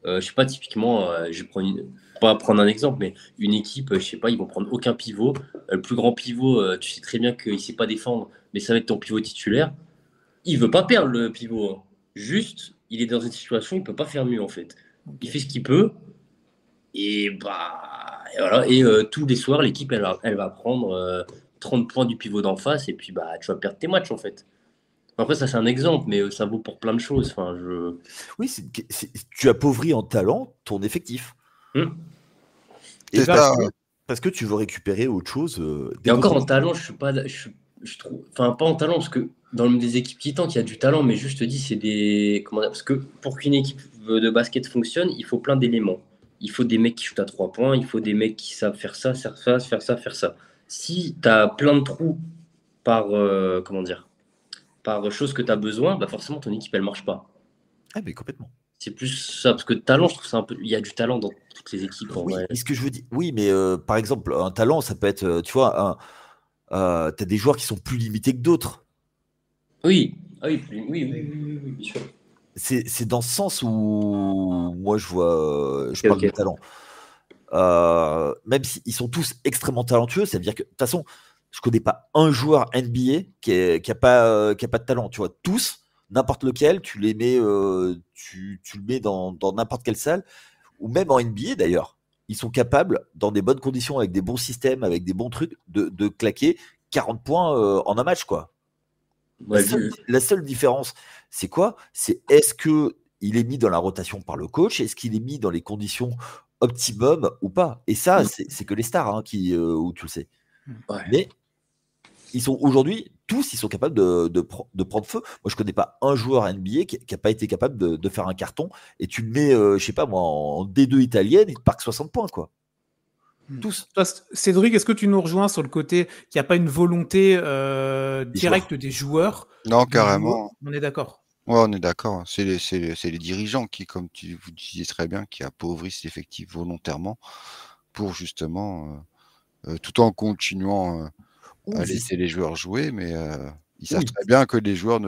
Je euh, je sais pas, typiquement, euh, je prends une, pas prendre un exemple, mais une équipe, euh, je sais pas, ils vont prendre aucun pivot. Euh, le plus grand pivot, euh, tu sais très bien qu'il ne sait pas défendre, mais ça va être ton pivot titulaire. Il veut pas perdre le pivot. Hein. Juste, il est dans une situation, il peut pas faire mieux en fait. Il fait ce qu'il peut. Et bah voilà. Et tous les soirs, l'équipe, elle, va prendre 30 points du pivot d'en face, et puis bah tu vas perdre tes matchs en fait. Après, ça, c'est un exemple, mais ça vaut pour plein de choses. Enfin, je... Oui, tu appauvris en talent ton effectif. Hmm. parce, que, tu veux récupérer autre chose. Euh, et encore en talent, je suis pas. Je, trouve, enfin, pas en talent, parce que dans le des équipes qui il y a du talent, mais juste dis, c'est des. Comment dire, parce que pour qu'une équipe de basket fonctionne, il faut plein d'éléments. Il faut des mecs qui shootent à trois points, il faut des mecs qui savent faire ça, faire ça, faire ça, faire ça. Si tu as plein de trous par. Euh, comment dire Par chose que tu as besoin, bah forcément, ton équipe, elle marche pas. Ah, mais complètement. C'est plus ça, parce que talent, je trouve ça un peu. Il y a du talent dans toutes les équipes. En oui, vrai. ce que je veux dire. Oui, mais euh, par exemple, un talent, ça peut être, euh, tu vois, euh, tu as des joueurs qui sont plus limités que d'autres. Oui. Ah oui, oui, oui, oui, C'est dans ce sens où moi je vois, je parle de talent. même s'ils sont tous extrêmement talentueux, ça veut dire que de toute façon, je connais pas un joueur NBA qui, n'a qui a pas, qui a pas de talent. Tu vois, tous, n'importe lequel, tu les mets, euh, tu, le mets dans n'importe quelle salle, ou même en NBA d'ailleurs. Ils sont capables, dans des bonnes conditions, avec des bons systèmes, avec des bons trucs, de, claquer 40 points euh, en un match, quoi. la, seule, différence, c'est quoi C'est est-ce que il est mis dans la rotation par le coach Est-ce qu'il est mis dans les conditions optimum ou pas Et ça, mm. c'est que les stars hein, qui, euh, ou tu le sais. Mais ils sont aujourd'hui tous, ils sont capables de, de, prendre feu. Moi, je connais pas un joueur NBA qui n'a pas été capable de, faire un carton et tu le mets, je euh, je sais pas moi, en D2 italienne et te parque 60 points, quoi. Hmm. Tous. Cédric, est-ce que tu nous rejoins sur le côté qu'il n'y a pas une volonté euh, directe des joueurs Non, carrément. On est d'accord. Ouais, on est d'accord. C'est les, dirigeants qui, comme tu vous très bien, qui appauvrissent l'effectif volontairement pour justement, euh, tout en continuant à laisser les joueurs jouer, mais euh, ils savent très bien que les joueurs,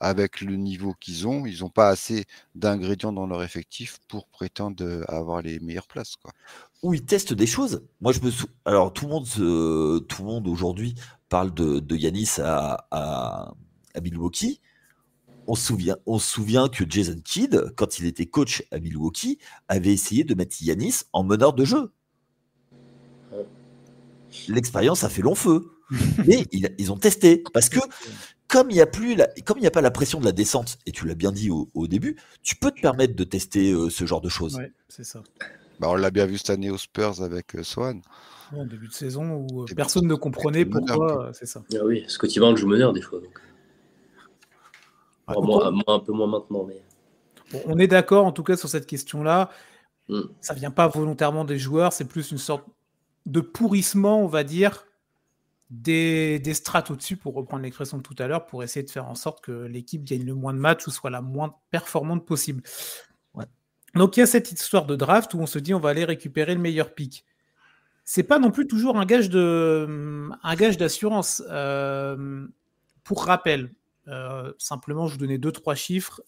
avec le niveau qu'ils ont, ils n'ont pas assez d'ingrédients dans leur effectif pour prétendre euh, avoir les meilleures places. Quoi. Ou ils testent des choses. Moi, je me Alors, tout le monde, tout le monde aujourd'hui parle de, Yanis à, à Milwaukee on se souvient, on se souvient que Jason Kidd, quand il était coach à Milwaukee, avait essayé de mettre Yanis en meneur de jeu. L'expérience a fait long feu. Mais ils, ont testé. Parce que comme il n'y a plus comme il n'y a pas la pression de la descente, et tu l'as bien dit au, début, tu peux te permettre de tester euh, ce genre de choses. c'est ça. Bah, on l'a bien vu cette année aux Spurs avec euh, Swan. au début de saison où euh, personne ne comprenait pourquoi, c'est ça. Ah oui, Scotty Barnes joue meneur des fois. moi, un peu moins maintenant. Mais... on est d'accord en tout cas sur cette question-là. ça hmm. Ça vient pas volontairement des joueurs, c'est plus une sorte de pourrissement, on va dire, des, strates au-dessus, pour reprendre l'expression de tout à l'heure, pour essayer de faire en sorte que l'équipe gagne le moins de matchs ou soit la moins performante possible. Donc il y a cette histoire de draft où on se dit on va aller récupérer le meilleur pick. C'est pas non plus toujours un gage de un gage d'assurance. Euh, pour rappel, euh, simplement, je vous donnais deux, trois chiffres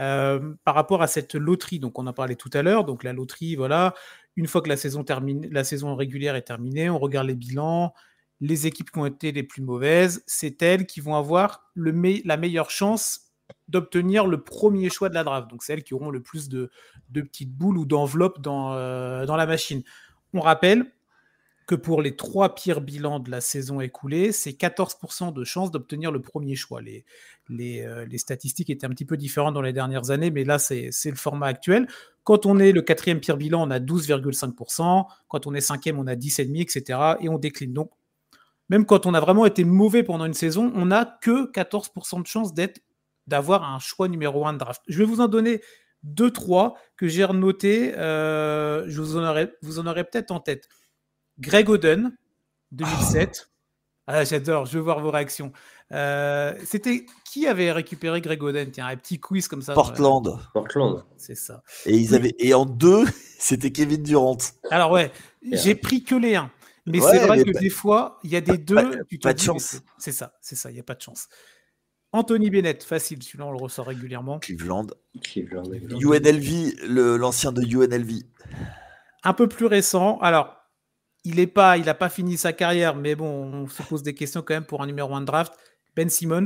euh, par rapport à cette loterie. Donc, on a parlé tout à l'heure. Donc, la loterie, voilà, une fois que la saison, termine, la saison régulière est terminée, on regarde les bilans, les équipes qui ont été les plus mauvaises, c'est elles qui vont avoir la meilleure chance d'obtenir le premier choix de la draft. Donc, c'est elles qui auront le plus de, petites boules ou d'enveloppes euh, dans, la machine. On rappelle que pour les trois pires bilans de la saison écoulée, c'est 14% de chance d'obtenir le premier choix. Les, euh, les, statistiques étaient un petit peu différentes dans les dernières années, mais là, c'est le format actuel. Quand on est le quatrième pire bilan, on a 12,5%. Quand on est cinquième, on a 10,5%, etc. Et on décline. Donc, même quand on a vraiment été mauvais pendant une saison, on n'a que 14% de chance d'être, d'avoir un choix numéro 1 de draft. Je vais vous en donner 2-3 que j'ai noté. Euh, je vous en aurai, vous en aurez peut-être en tête. Greg Oden, 2007. Ah. ah, j'adore, je veux voir vos réactions. Euh, c'était qui avait récupéré Greg Oden Tiens, un petit quiz comme ça. Portland. Euh, Portland. C'est ça. Et, ils et en deux, [LAUGHS] c'était Kevin Durant. Alors ouais, j'ai pris que les uns. Mais c'est vrai que bah des fois, il y a des deux. Pas, pas de chance. C'est ça, c'est ça, il n'y a pas de chance. Anthony Bennett, facile, celui-là on le ressort régulièrement. Cleveland. Cleveland, UNLV, l'ancien de UNLV. Un peu plus récent. Alors, il n'a pas, il pas fini sa carrière, mais bon, on se pose des questions quand même pour un numéro 1 de draft. Ben Simmons.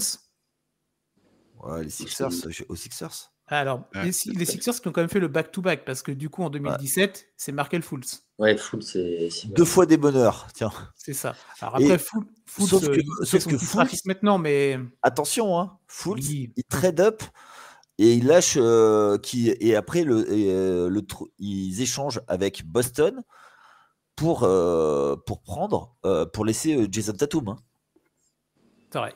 les Sixers, aux Sixers. Alors, les, Sixers qui ont quand même fait le back-to-back, parce que du coup, en 2017, c'est Markel Fultz. Ouais, c'est. Deux fois des bonheurs, tiens. C'est ça. Alors après, Fultz, sauf que, euh, sauf que Fultz, maintenant, mais. Attention, hein, il trade up et il lâche. Euh, qui, et après, le, euh, ils échangent avec Boston pour, pour prendre, pour laisser Jason Tatum. Hein.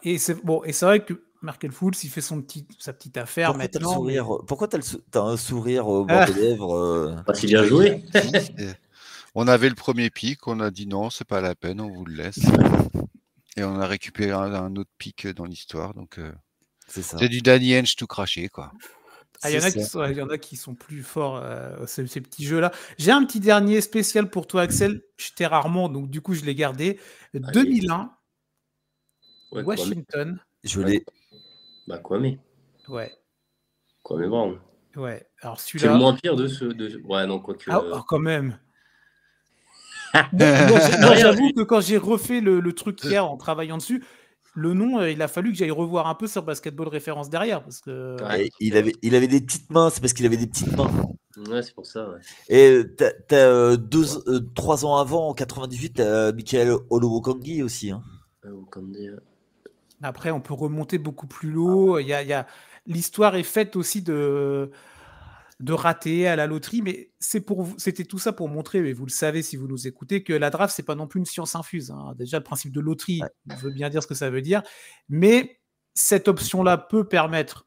Et c'est bon, et c'est vrai que Merkel Fools, il fait son petit, sa petite affaire Pourquoi maintenant. Pourquoi t'as, un sourire au bord ah. des lèvres Pas Parce qu'il joué. [LAUGHS] on avait le premier pic, on a dit non, c'est pas la peine, on vous le laisse. Et on a récupéré un, autre pic dans l'histoire, donc euh, c'est du Danny tout craché, quoi. Ah, il, y en a qui sont, plus forts, euh, ces, petits jeux-là. J'ai un petit dernier spécial pour toi, Axel. je t'ai rarement, donc du coup, je l'ai gardé. 2001, Washington. Je l'ai bah, mais Ouais. Kwame bon Ouais. Alors celui-là. C'est le pire de ce. Ouais, non, quoi ah, euh. oh, quand même. [LAUGHS] [LAUGHS] j'avoue que quand j'ai refait le, truc hier en travaillant dessus, le nom, euh, il a fallu que j'aille revoir un peu sur Basketball Référence derrière. Parce que... Euh, il, avait, il avait des petites mains, c'est parce qu'il avait des petites mains. Ouais, c'est pour ça. Et t'as, deux, trois ans avant, en 98, t'as Michael Olowokangi aussi. Hein. Après, on peut remonter beaucoup plus haut. Ah il y a, L'histoire est faite aussi de, de rater à la loterie, mais c'est pour vous... c'était tout ça pour montrer, et vous le savez si vous nous écoutez, que la draft, c'est pas non plus une science infuse. Hein. Déjà, le principe de loterie, veut bien dire ce que ça veut dire, mais cette option-là peut permettre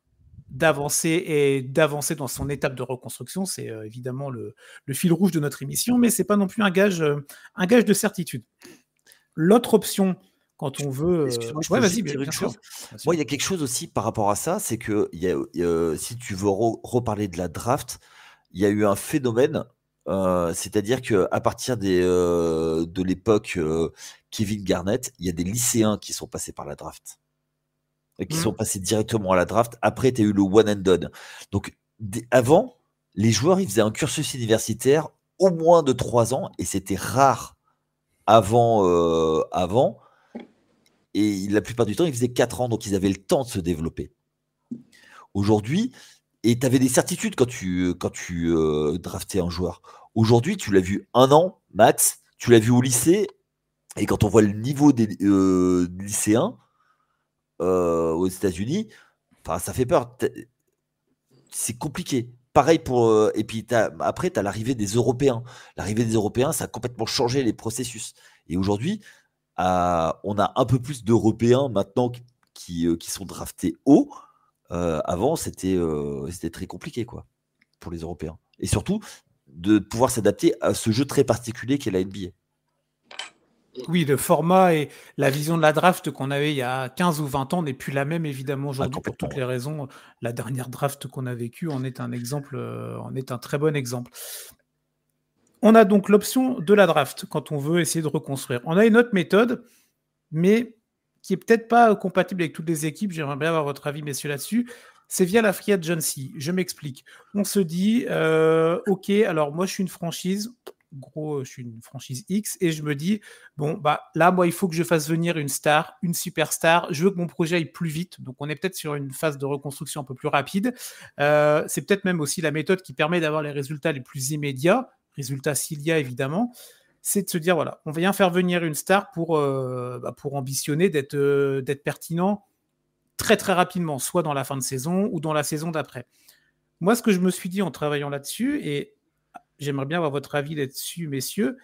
d'avancer et d'avancer dans son étape de reconstruction. C'est euh, évidemment le, le, fil rouge de notre émission, mais c'est pas non plus un gage, euh, un gage de certitude. L'autre option quand on veut. Moi, il y a quelque chose aussi par rapport à ça, c'est que euh, si tu veux reparler de la draft, il y a eu un phénomène. Euh, c'est-à-dire que à partir des, euh, de l'époque Kevin Garnett, il y a des lycéens qui sont passés par la draft, qui mmh. sont passés directement à la draft. Après, tu as eu le one and done. Donc avant, les joueurs ils faisaient un cursus universitaire au moins de trois ans et c'était rare avant et la plupart du temps, ils faisaient 4 ans, donc ils avaient le temps de se développer. Aujourd'hui, et tu avais des certitudes quand tu, quand tu euh, draftais un joueur. Aujourd'hui, tu l'as vu un an max, tu l'as vu au lycée, et quand on voit le niveau des euh, lycéens euh, aux États-Unis, ça fait peur. C'est compliqué. Pareil pour. et puis après, tu as l'arrivée des Européens. L'arrivée des Européens, ça a complètement changé les processus. Et aujourd'hui, ah, on a un peu plus d'Européens maintenant qui, euh, sont draftés haut. Euh, avant, euh, c'était très compliqué quoi, pour les Européens. Et surtout, de pouvoir s'adapter à ce jeu très particulier qu'est la NBA. Oui, le format et la vision de la draft qu'on avait il y a 15 ou 20 ans n'est plus la même, évidemment, ah, aujourd'hui, pour toutes les raisons. La dernière draft qu'on a vécue en est un exemple, en est un très bon exemple. On a donc l'option de la draft quand on veut essayer de reconstruire. On a une autre méthode, mais qui est peut-être pas euh, compatible avec toutes les équipes. J'aimerais bien avoir votre avis, messieurs, là-dessus. C'est via la free agency. Je m'explique. On se dit, euh, OK, alors moi, je suis une franchise. Gros, euh, je suis une franchise X et je me dis, bon, bah là, moi, il faut que je fasse venir une star, une superstar. Je veux que mon projet aille plus vite. Donc, on est peut-être sur une phase de reconstruction un peu plus rapide. c'est peut-être même aussi la méthode qui permet d'avoir les résultats les plus immédiats Résultat, s'il y a évidemment, c'est de se dire voilà, on vient faire venir une star pour, euh, bah, pour ambitionner euh, d'être pertinent très très rapidement, soit dans la fin de saison ou dans la saison d'après. Moi, ce que je me suis dit en travaillant là-dessus, et j'aimerais bien avoir votre avis là-dessus, messieurs,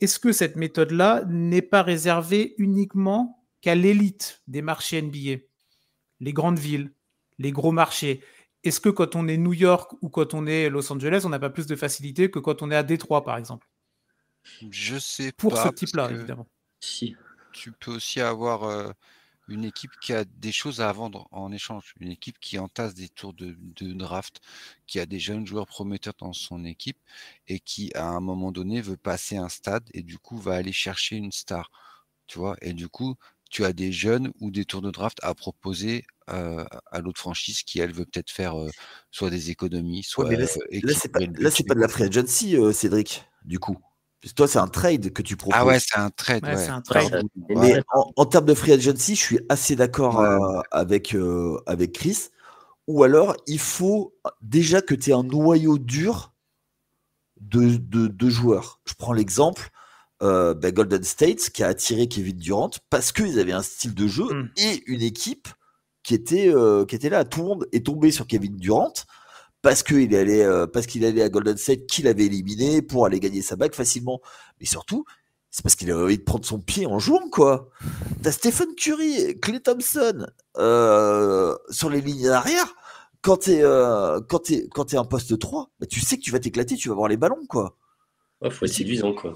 est-ce que cette méthode-là n'est pas réservée uniquement qu'à l'élite des marchés NBA, les grandes villes, les gros marchés est-ce que quand on est New York ou quand on est Los Angeles, on n'a pas plus de facilité que quand on est à Détroit, par exemple Je sais Pour pas. Pour ce type-là, évidemment. Si. Tu peux aussi avoir euh, une équipe qui a des choses à vendre en échange, une équipe qui entasse des tours de, de, draft, qui a des jeunes joueurs prometteurs dans son équipe et qui, à un moment donné, veut passer un stade et du coup va aller chercher une star. Tu vois, et du coup, tu as des jeunes ou des tours de draft à proposer euh, à, l'autre franchise qui, elle, veut peut-être faire euh, soit des économies, soit. Euh, là, c'est pas, de la free agency, Cédric, du coup. Toi, c'est un trade que tu ah proposes. Ah ouais, c'est un trade. Mais en, termes de free agency, je suis assez d'accord avec, avec Chris. Ou alors, il faut déjà que tu aies un noyau dur de, de, joueurs. Je prends l'exemple euh, ben, Golden State qui a attiré Kevin Durant parce qu'ils avaient un style de jeu mmh. et une équipe qui était, euh, qui était là. Tout le monde est tombé sur Kevin Durant parce qu'il allait, euh, parce qu'il allait à Golden State, qu'il avait éliminé pour aller gagner sa bague facilement. Mais surtout, c'est parce qu'il avait envie de prendre son pied en jouant quoi. T'as Stephen Curry, Clay Thompson euh, sur les lignes arrière. Quand t'es quand es, un poste 3, bah, tu sais que tu vas t'éclater, tu vas voir les ballons, quoi. faut être séduisant, quoi.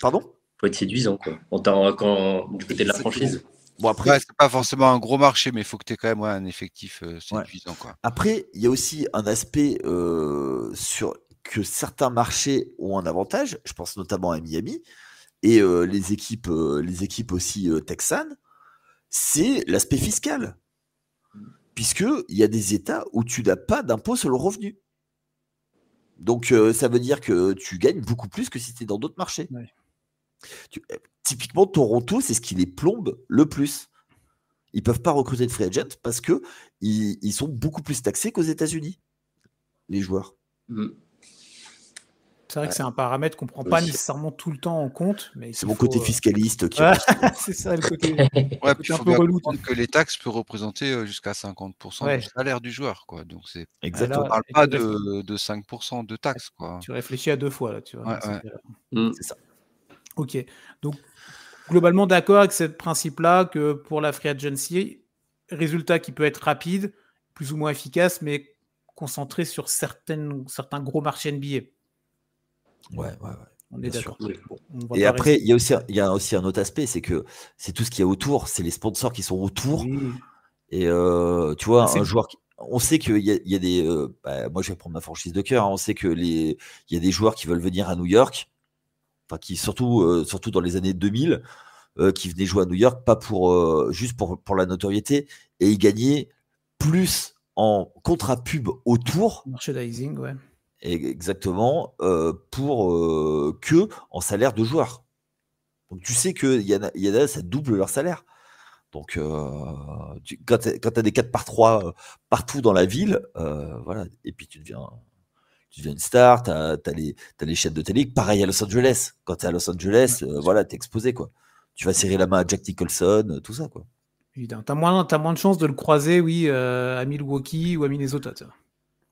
Pardon Faut être séduisant, quoi. quand, du côté de la franchise. Bon, après, c'est pas forcément un gros marché, mais il faut que tu aies quand même un effectif euh, suffisant. Quoi. Après, il y a aussi un aspect euh, sur que certains marchés ont un avantage. Je pense notamment à Miami et euh, les, équipes, les équipes aussi texanes. C'est l'aspect fiscal. Puisqu'il y a des États où tu n'as pas d'impôt sur le revenu. Donc, ça veut dire que tu gagnes beaucoup plus que si tu es dans d'autres marchés. Euh, typiquement, Toronto, c'est ce qui les plombe le plus. Ils peuvent pas recruter de free agent parce que ils, sont beaucoup plus taxés qu'aux États-Unis, les joueurs. Mm. C'est vrai que c'est un paramètre qu'on prend euh, pas nécessairement tout le temps en compte. mais C'est mon côté euh, fiscaliste qui. [LAUGHS] c'est ça le côté. [LAUGHS] ouais, un peu relou. Que les taxes peuvent représenter jusqu'à 50% du salaire du joueur. Quoi. Donc c'est. Exactement. on parle pas de, 5% de taxes. Quoi. Tu réfléchis à deux fois là. Tu vois, mm. c'est ça. Ok. Donc, globalement, d'accord avec ce principe-là que pour la free agency, résultat qui peut être rapide, plus ou moins efficace, mais concentré sur certaines, certains gros marchés NBA. Ouais, ouais, ouais. On est d'accord. et après, il y, a aussi, il y a aussi un autre aspect, c'est que c'est tout ce qu'il y a autour, c'est les sponsors qui sont autour. Et euh, tu vois, un joueur on sait qu'il y, a des. Euh, bah, moi, je vais prendre ma franchise de cœur. Hein. on sait que les, il y a des joueurs qui veulent venir à New York qui surtout, euh, surtout dans les années 2000, euh, qui venait jouer à New York, pas pour euh, juste pour, pour la notoriété, et il gagnait plus en contrat pub autour. Merchandising, ouais. Exactement, pour que en salaire de joueur. Donc tu sais que il y y a ça double leur salaire. Donc, quand tu as des 4 par 3 partout dans la ville, voilà, et puis tu deviens tu deviens une star, tu as, les, chaînes de télé. Pareil à Los Angeles. Quand tu es à Los Angeles, euh, voilà, tu es exposé. Quoi. Tu vas serrer la main à Jack Nicholson, euh, tout ça. quoi. Tu as moins, de chances de le croiser, oui, euh, à Milwaukee ou à Minnesota. Oui,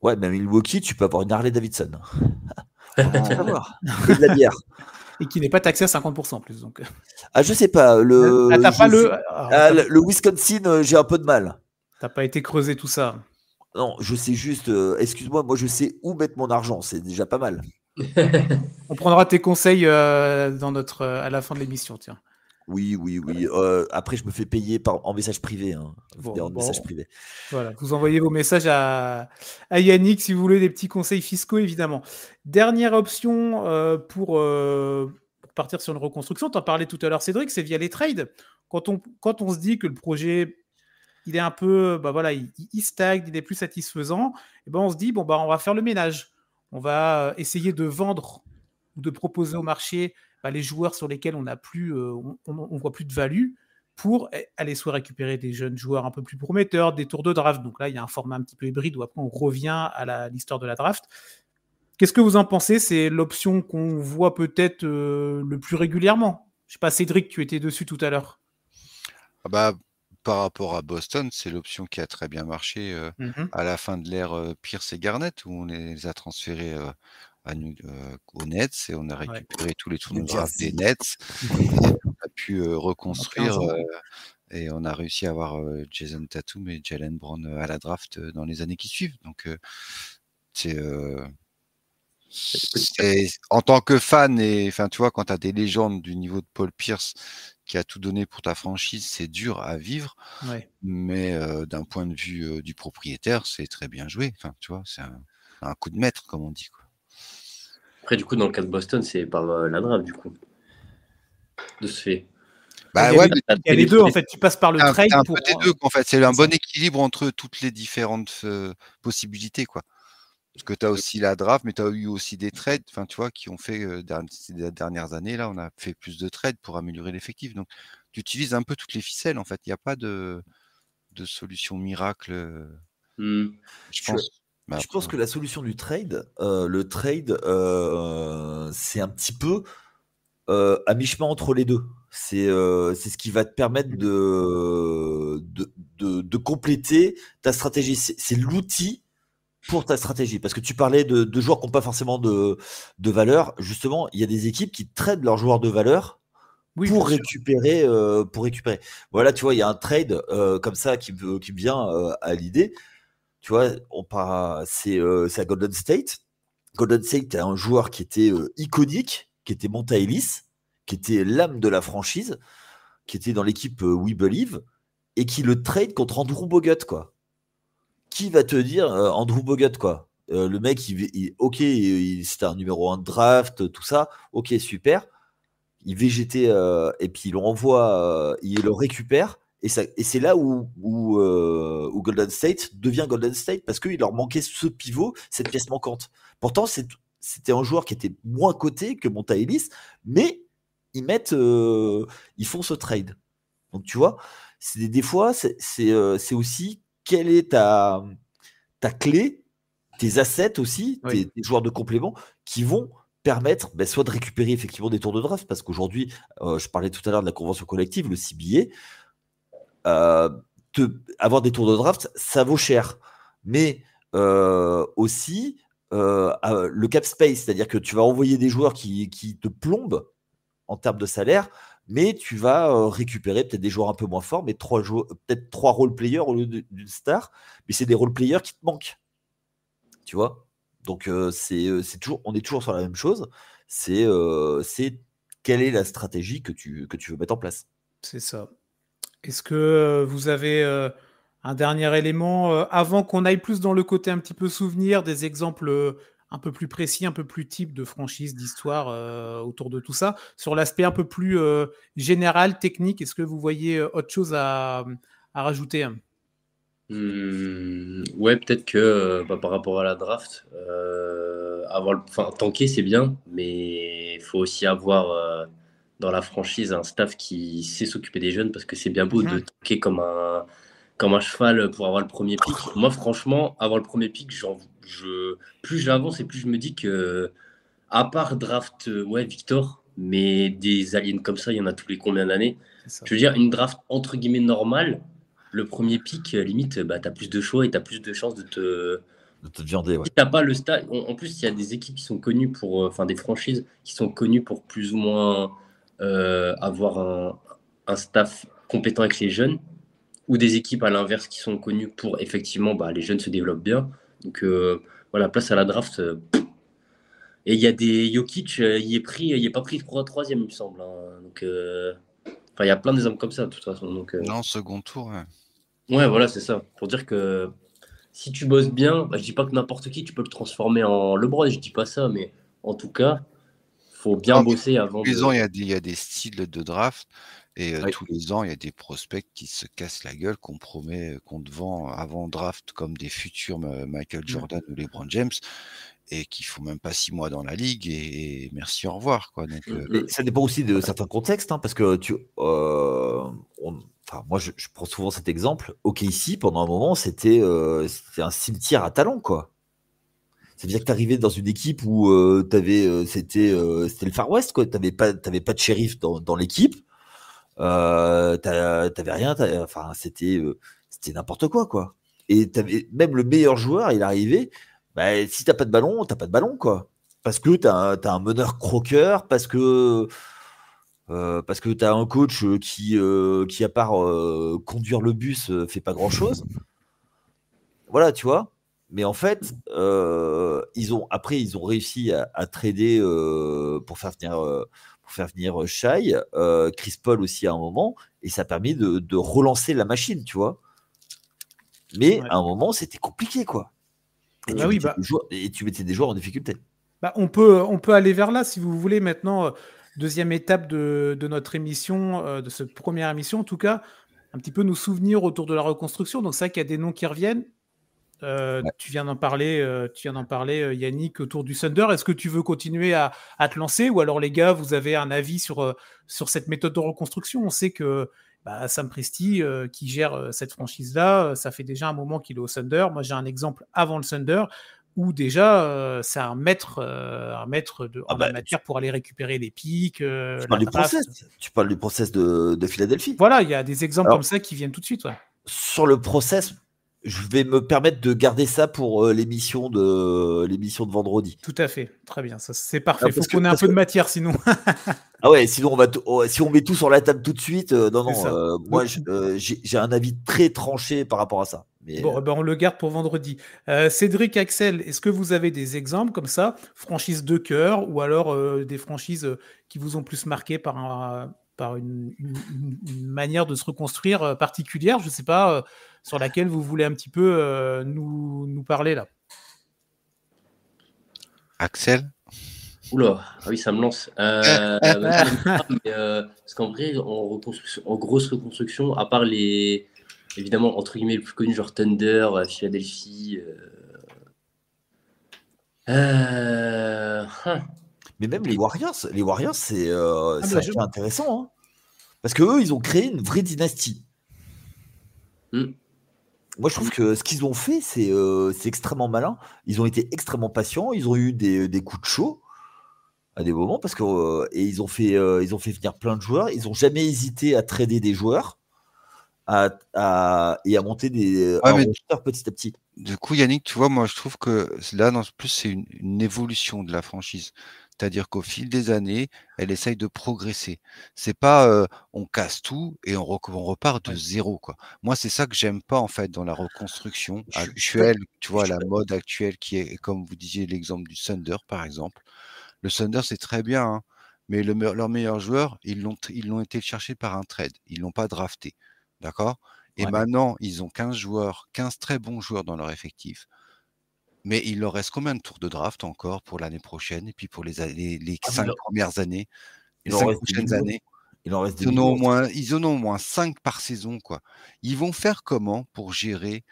Ouais, mais à Milwaukee, tu peux avoir une Harley Davidson. Ah, [LAUGHS] Et de bière. Et qui n'est pas taxé à 50% en plus. Donc. Ah, je sais pas. Le, ah, ah, le Wisconsin, j'ai un peu de mal. T'as pas été creusé tout ça. Non, je sais juste, euh, excuse-moi, moi je sais où mettre mon argent, c'est déjà pas mal. [LAUGHS] On prendra tes conseils euh, dans notre, euh, à la fin de l'émission, tiens. Oui, oui, oui. après, je me fais payer par, en message privé. Hein. en message privé. Voilà, vous envoyez vos messages à, à, Yannick si vous voulez des petits conseils fiscaux, évidemment. Dernière option pour partir sur une reconstruction, tu en parlais tout à l'heure, Cédric, c'est via les trades. Quand on, quand on se dit que le projet il est un peu, euh, bah voilà, il, est stagne, il est plus satisfaisant. Et ben on se dit bon bah on va faire le ménage, on va euh, essayer de vendre ou de proposer au marché bah, les joueurs sur lesquels on n'a plus, euh, on, voit plus de value pour eh, aller soit récupérer des jeunes joueurs un peu plus prometteurs, des tours de draft. Donc là, il y a un format un petit peu hybride où après on revient à l'histoire de la draft. Qu'est-ce que vous en pensez C'est l'option qu'on voit peut-être le plus régulièrement. Je sais pas, Cédric, tu étais dessus tout à l'heure. Ah bah, par rapport à Boston, c'est l'option qui a très bien marché mmh à la fin de l'ère Pierce et Garnett, où on les a transférés à, aux Nets et on a récupéré tous les tournois des Nets. [LAUGHS] on a pu reconstruire et on a réussi à avoir Jason Tatum et Jalen Brown à la draft dans les années qui suivent. Donc, bah, c'est. en tant que fan, et enfin, tu vois, quand tu as des légendes du niveau de Paul Pierce, qui a tout donné pour ta franchise, c'est dur à vivre. Mais d'un point de vue du propriétaire, c'est très bien joué. Enfin, tu vois, c'est un, coup de maître, comme on dit. Après, du coup, dans le cas de Boston, c'est par la drape, du coup. De ce fait. Bah, il ouais, il y a les deux, en fait. Tu passes par le trade. C'est un bon équilibre entre toutes les différentes possibilités, quoi que tu as aussi la draft, mais tu as eu aussi des trades, enfin, tu vois, qui ont fait ces dernières années, là, on a fait plus de trades pour améliorer l'effectif. Donc, tu utilises un peu toutes les ficelles, en fait. Il n'y a pas de, solution miracle. Mmh. Je pense. Bah, que la solution du trade, le trade, c'est un petit peu à mi-chemin entre les deux. C'est ce qui va te permettre mmh de, de compléter ta stratégie. C'est l'outil pour ta stratégie Parce que tu parlais de, joueurs qui n'ont pas forcément de, de, valeur. Justement, il y a des équipes qui tradent leurs joueurs de valeur pour, récupérer, euh, pour récupérer. Voilà, tu vois, il y a un trade euh, comme ça qui, me vient euh, à l'idée. Tu vois, on parle, c'est à Golden State. Golden State un joueur qui était iconique, qui était Monta Ellis, qui était l'âme de la franchise, qui était dans l'équipe We Believe, et qui le trade contre Andrew Bogut, quoi qui va te dire euh, Andrew Bogut, quoi euh, Le mec, il, ok, c'était un numéro 1 de draft, tout ça, ok, super. Il végétait euh, et puis il le renvoie, il le récupère. Et, ça, et c'est là où, où, Golden State devient Golden State parce qu'il leur manquait ce pivot, cette pièce manquante. Pourtant, c'était un joueur qui était moins coté que Monta Ellis, mais ils mettent, ils font ce trade. Donc tu vois, c'est des, fois, c'est c'est aussi quelle est ta, ta clé, tes assets aussi, tes, joueurs de complément qui vont permettre ben, soit de récupérer effectivement des tours de draft, parce qu'aujourd'hui, euh, je parlais tout à l'heure de la convention collective, le CBA, euh, avoir des tours de draft, ça vaut cher. Mais euh, aussi, le cap space, c'est-à-dire que tu vas envoyer des joueurs qui, qui te plombent en termes de salaire, mais tu vas récupérer peut-être des joueurs un peu moins forts, mais trois peut-être trois role players au lieu d'une star, mais c'est des role players qui te manquent. Tu vois Donc c'est toujours, on est toujours sur la même chose. C'est quelle est la stratégie que tu, que tu veux mettre en place. C'est ça. Est-ce que vous avez un dernier élément avant qu'on aille plus dans le côté un petit peu souvenir des exemples un peu plus précis, un peu plus type de franchise, d'histoire euh, autour de tout ça. Sur l'aspect un peu plus euh, général, technique, est-ce que vous voyez euh, autre chose à, à rajouter hein mmh, Ouais, peut-être que bah, par rapport à la draft, avoir le, tanker c'est bien, mais il faut aussi avoir dans la franchise un staff qui sait s'occuper des jeunes parce que c'est bien beau de tanker comme un, comme un cheval pour avoir le premier pic. Moi, franchement, avoir le premier pic, j'en plus j'avance et plus je me dis que, à part draft, euh, ouais, Victor, mais des aliens comme ça, il y en a tous les combien d'années Je veux dire, une draft entre guillemets normale, le premier pic, euh, limite, bah, tu as plus de choix et tu as plus de chances de te. De te viander, Si t'as pas le stade. En plus, il y a des équipes qui sont connues pour. Euh, enfin, des franchises qui sont connues pour plus ou moins avoir un, un, staff compétent avec les jeunes, ou des équipes à l'inverse qui sont connues pour effectivement, bah, les jeunes se développent bien. Donc euh, voilà, place à la draft. Euh, et il y a des Jokic, euh, il est pris, il est pas pris troisième, il me semble. Hein. Donc il y a plein des hommes comme ça de toute façon. Donc, Non, second tour. Ouais, ouais voilà, c'est ça. Pour dire que si tu bosses bien, je bah, je dis pas que n'importe qui, tu peux le transformer en LeBron, je dis pas ça, mais en tout cas, faut bien bosser avant. il y, a des styles de draft. Et tous les ans, il y a des prospects qui se cassent la gueule, qu'on promet, qu'on te vend avant draft comme des futurs Michael mmh. Jordan ou LeBron James et qui font même pas six mois dans la ligue et, merci au revoir quoi. ça dépend aussi de certains contextes hein, parce que tu moi je, prends souvent cet exemple ok ici pendant un moment c'était un cimetière à talons quoi c'est veut dire que tu arrivais dans une équipe où avais c'était c'était le Far West quoi n'avais pas avais pas de shérif dans l'équipe euh, t'avais rien, enfin c'était euh, c'était n'importe quoi quoi. Et avais, même le meilleur joueur, il arrivait, bah, si t'as pas de ballon, t'as pas de ballon quoi. Parce que t'as un, un meneur croqueur, parce que euh, parce que t'as un coach qui qui à part conduire le bus fait pas grand chose. Voilà, tu vois. Mais en fait, ils ont après ils ont réussi à, trader pour faire venir faire venir euh, Shai, euh, Chris Paul aussi à un moment, et ça a permis de, relancer la machine, tu vois. Mais à un moment, c'était compliqué, quoi. Et, bah bah tu mettais des joueurs en difficulté. Bah, on, peut, on peut aller vers là, si vous voulez, maintenant, euh, deuxième étape de, de notre émission, de cette première émission, en tout cas, un petit peu nous souvenir autour de la reconstruction. Donc, c'est vrai qu'il y a des noms qui reviennent. Euh, tu viens d'en parler, euh, tu viens d'en parler, euh, Yannick, autour du Thunder. Est-ce que tu veux continuer à, te lancer ou alors les gars, vous avez un avis sur, sur cette méthode de reconstruction On sait que bah, Sam Presti, qui gère cette franchise-là, ça fait déjà un moment qu'il est au Thunder. Moi, j'ai un exemple avant le Thunder où déjà c'est un maître, un maître de ah bah, matière pour aller récupérer les pics. tu, parles du process. de, Philadelphie. Voilà, il y a des exemples comme ça qui viennent tout de suite. Sur le process, je vais me permettre de garder ça pour euh, l'émission de l'émission de vendredi. Tout à fait, très bien, ça c'est parfait. Il ah, Faut qu'on ait un peu de matière sinon. [LAUGHS] ah ouais, sinon on va oh, si on met tout sur la table tout de suite, euh, non non, euh, moi j'ai un avis très tranché par rapport à ça. Bon, eh ben, on le garde pour vendredi. Cédric Axel, est-ce que vous avez des exemples comme ça, franchises de cœur ou alors des franchises qui vous ont plus marqué par par une, une, manière de se reconstruire particulière Je ne sais pas, sur laquelle vous voulez un petit peu euh, nous, parler là. Axel Oula, ah oui, ça me lance. Euh, [LAUGHS] euh, parce qu'en vrai, en, grosse reconstruction, à part les, évidemment, entre guillemets, les plus connus, genre Thunder, Philadelphie. Hein. Mais même les Warriors, les Warriors, c'est ah, bah, intéressant. Hein. parce que eux, ils ont créé une vraie dynastie. Hmm moi, je trouve que ce qu'ils ont fait, euh, c'est extrêmement malin. Ils ont été extrêmement patients. Ils ont eu des, euh, coups de chaud à des moments parce que euh, et ils ont fait ils ont fait venir plein de joueurs. Ils ont jamais hésité à trader des joueurs et à monter des joueurs petit à petit. Du coup, Yannick, tu vois, moi, je trouve que là, en plus, c'est une évolution de la franchise. C'est-à-dire qu'au fil des années, elle essaye de progresser. C'est pas on casse tout et on, repart de zéro. Quoi. Moi, c'est ça que j'aime pas en fait dans la reconstruction actuelle. Tu vois, la mode actuelle qui est, comme vous disiez, l'exemple du Thunder par exemple. Le Thunder, c'est très bien, hein, mais leurs meilleurs joueurs, ils l'ont été cherchés par un trade. Ils l'ont pas drafté, d'accord. Et maintenant, ils ont 15 joueurs, 15 très bons joueurs dans leur effectif mais il leur reste combien de tours de draft encore pour l'année prochaine et puis pour les, les, ah, cinq premières années, les prochaines années il en reste ils, en ont au moins, ils ont moins cinq par saison. Quoi. Ils vont faire comment pour gérer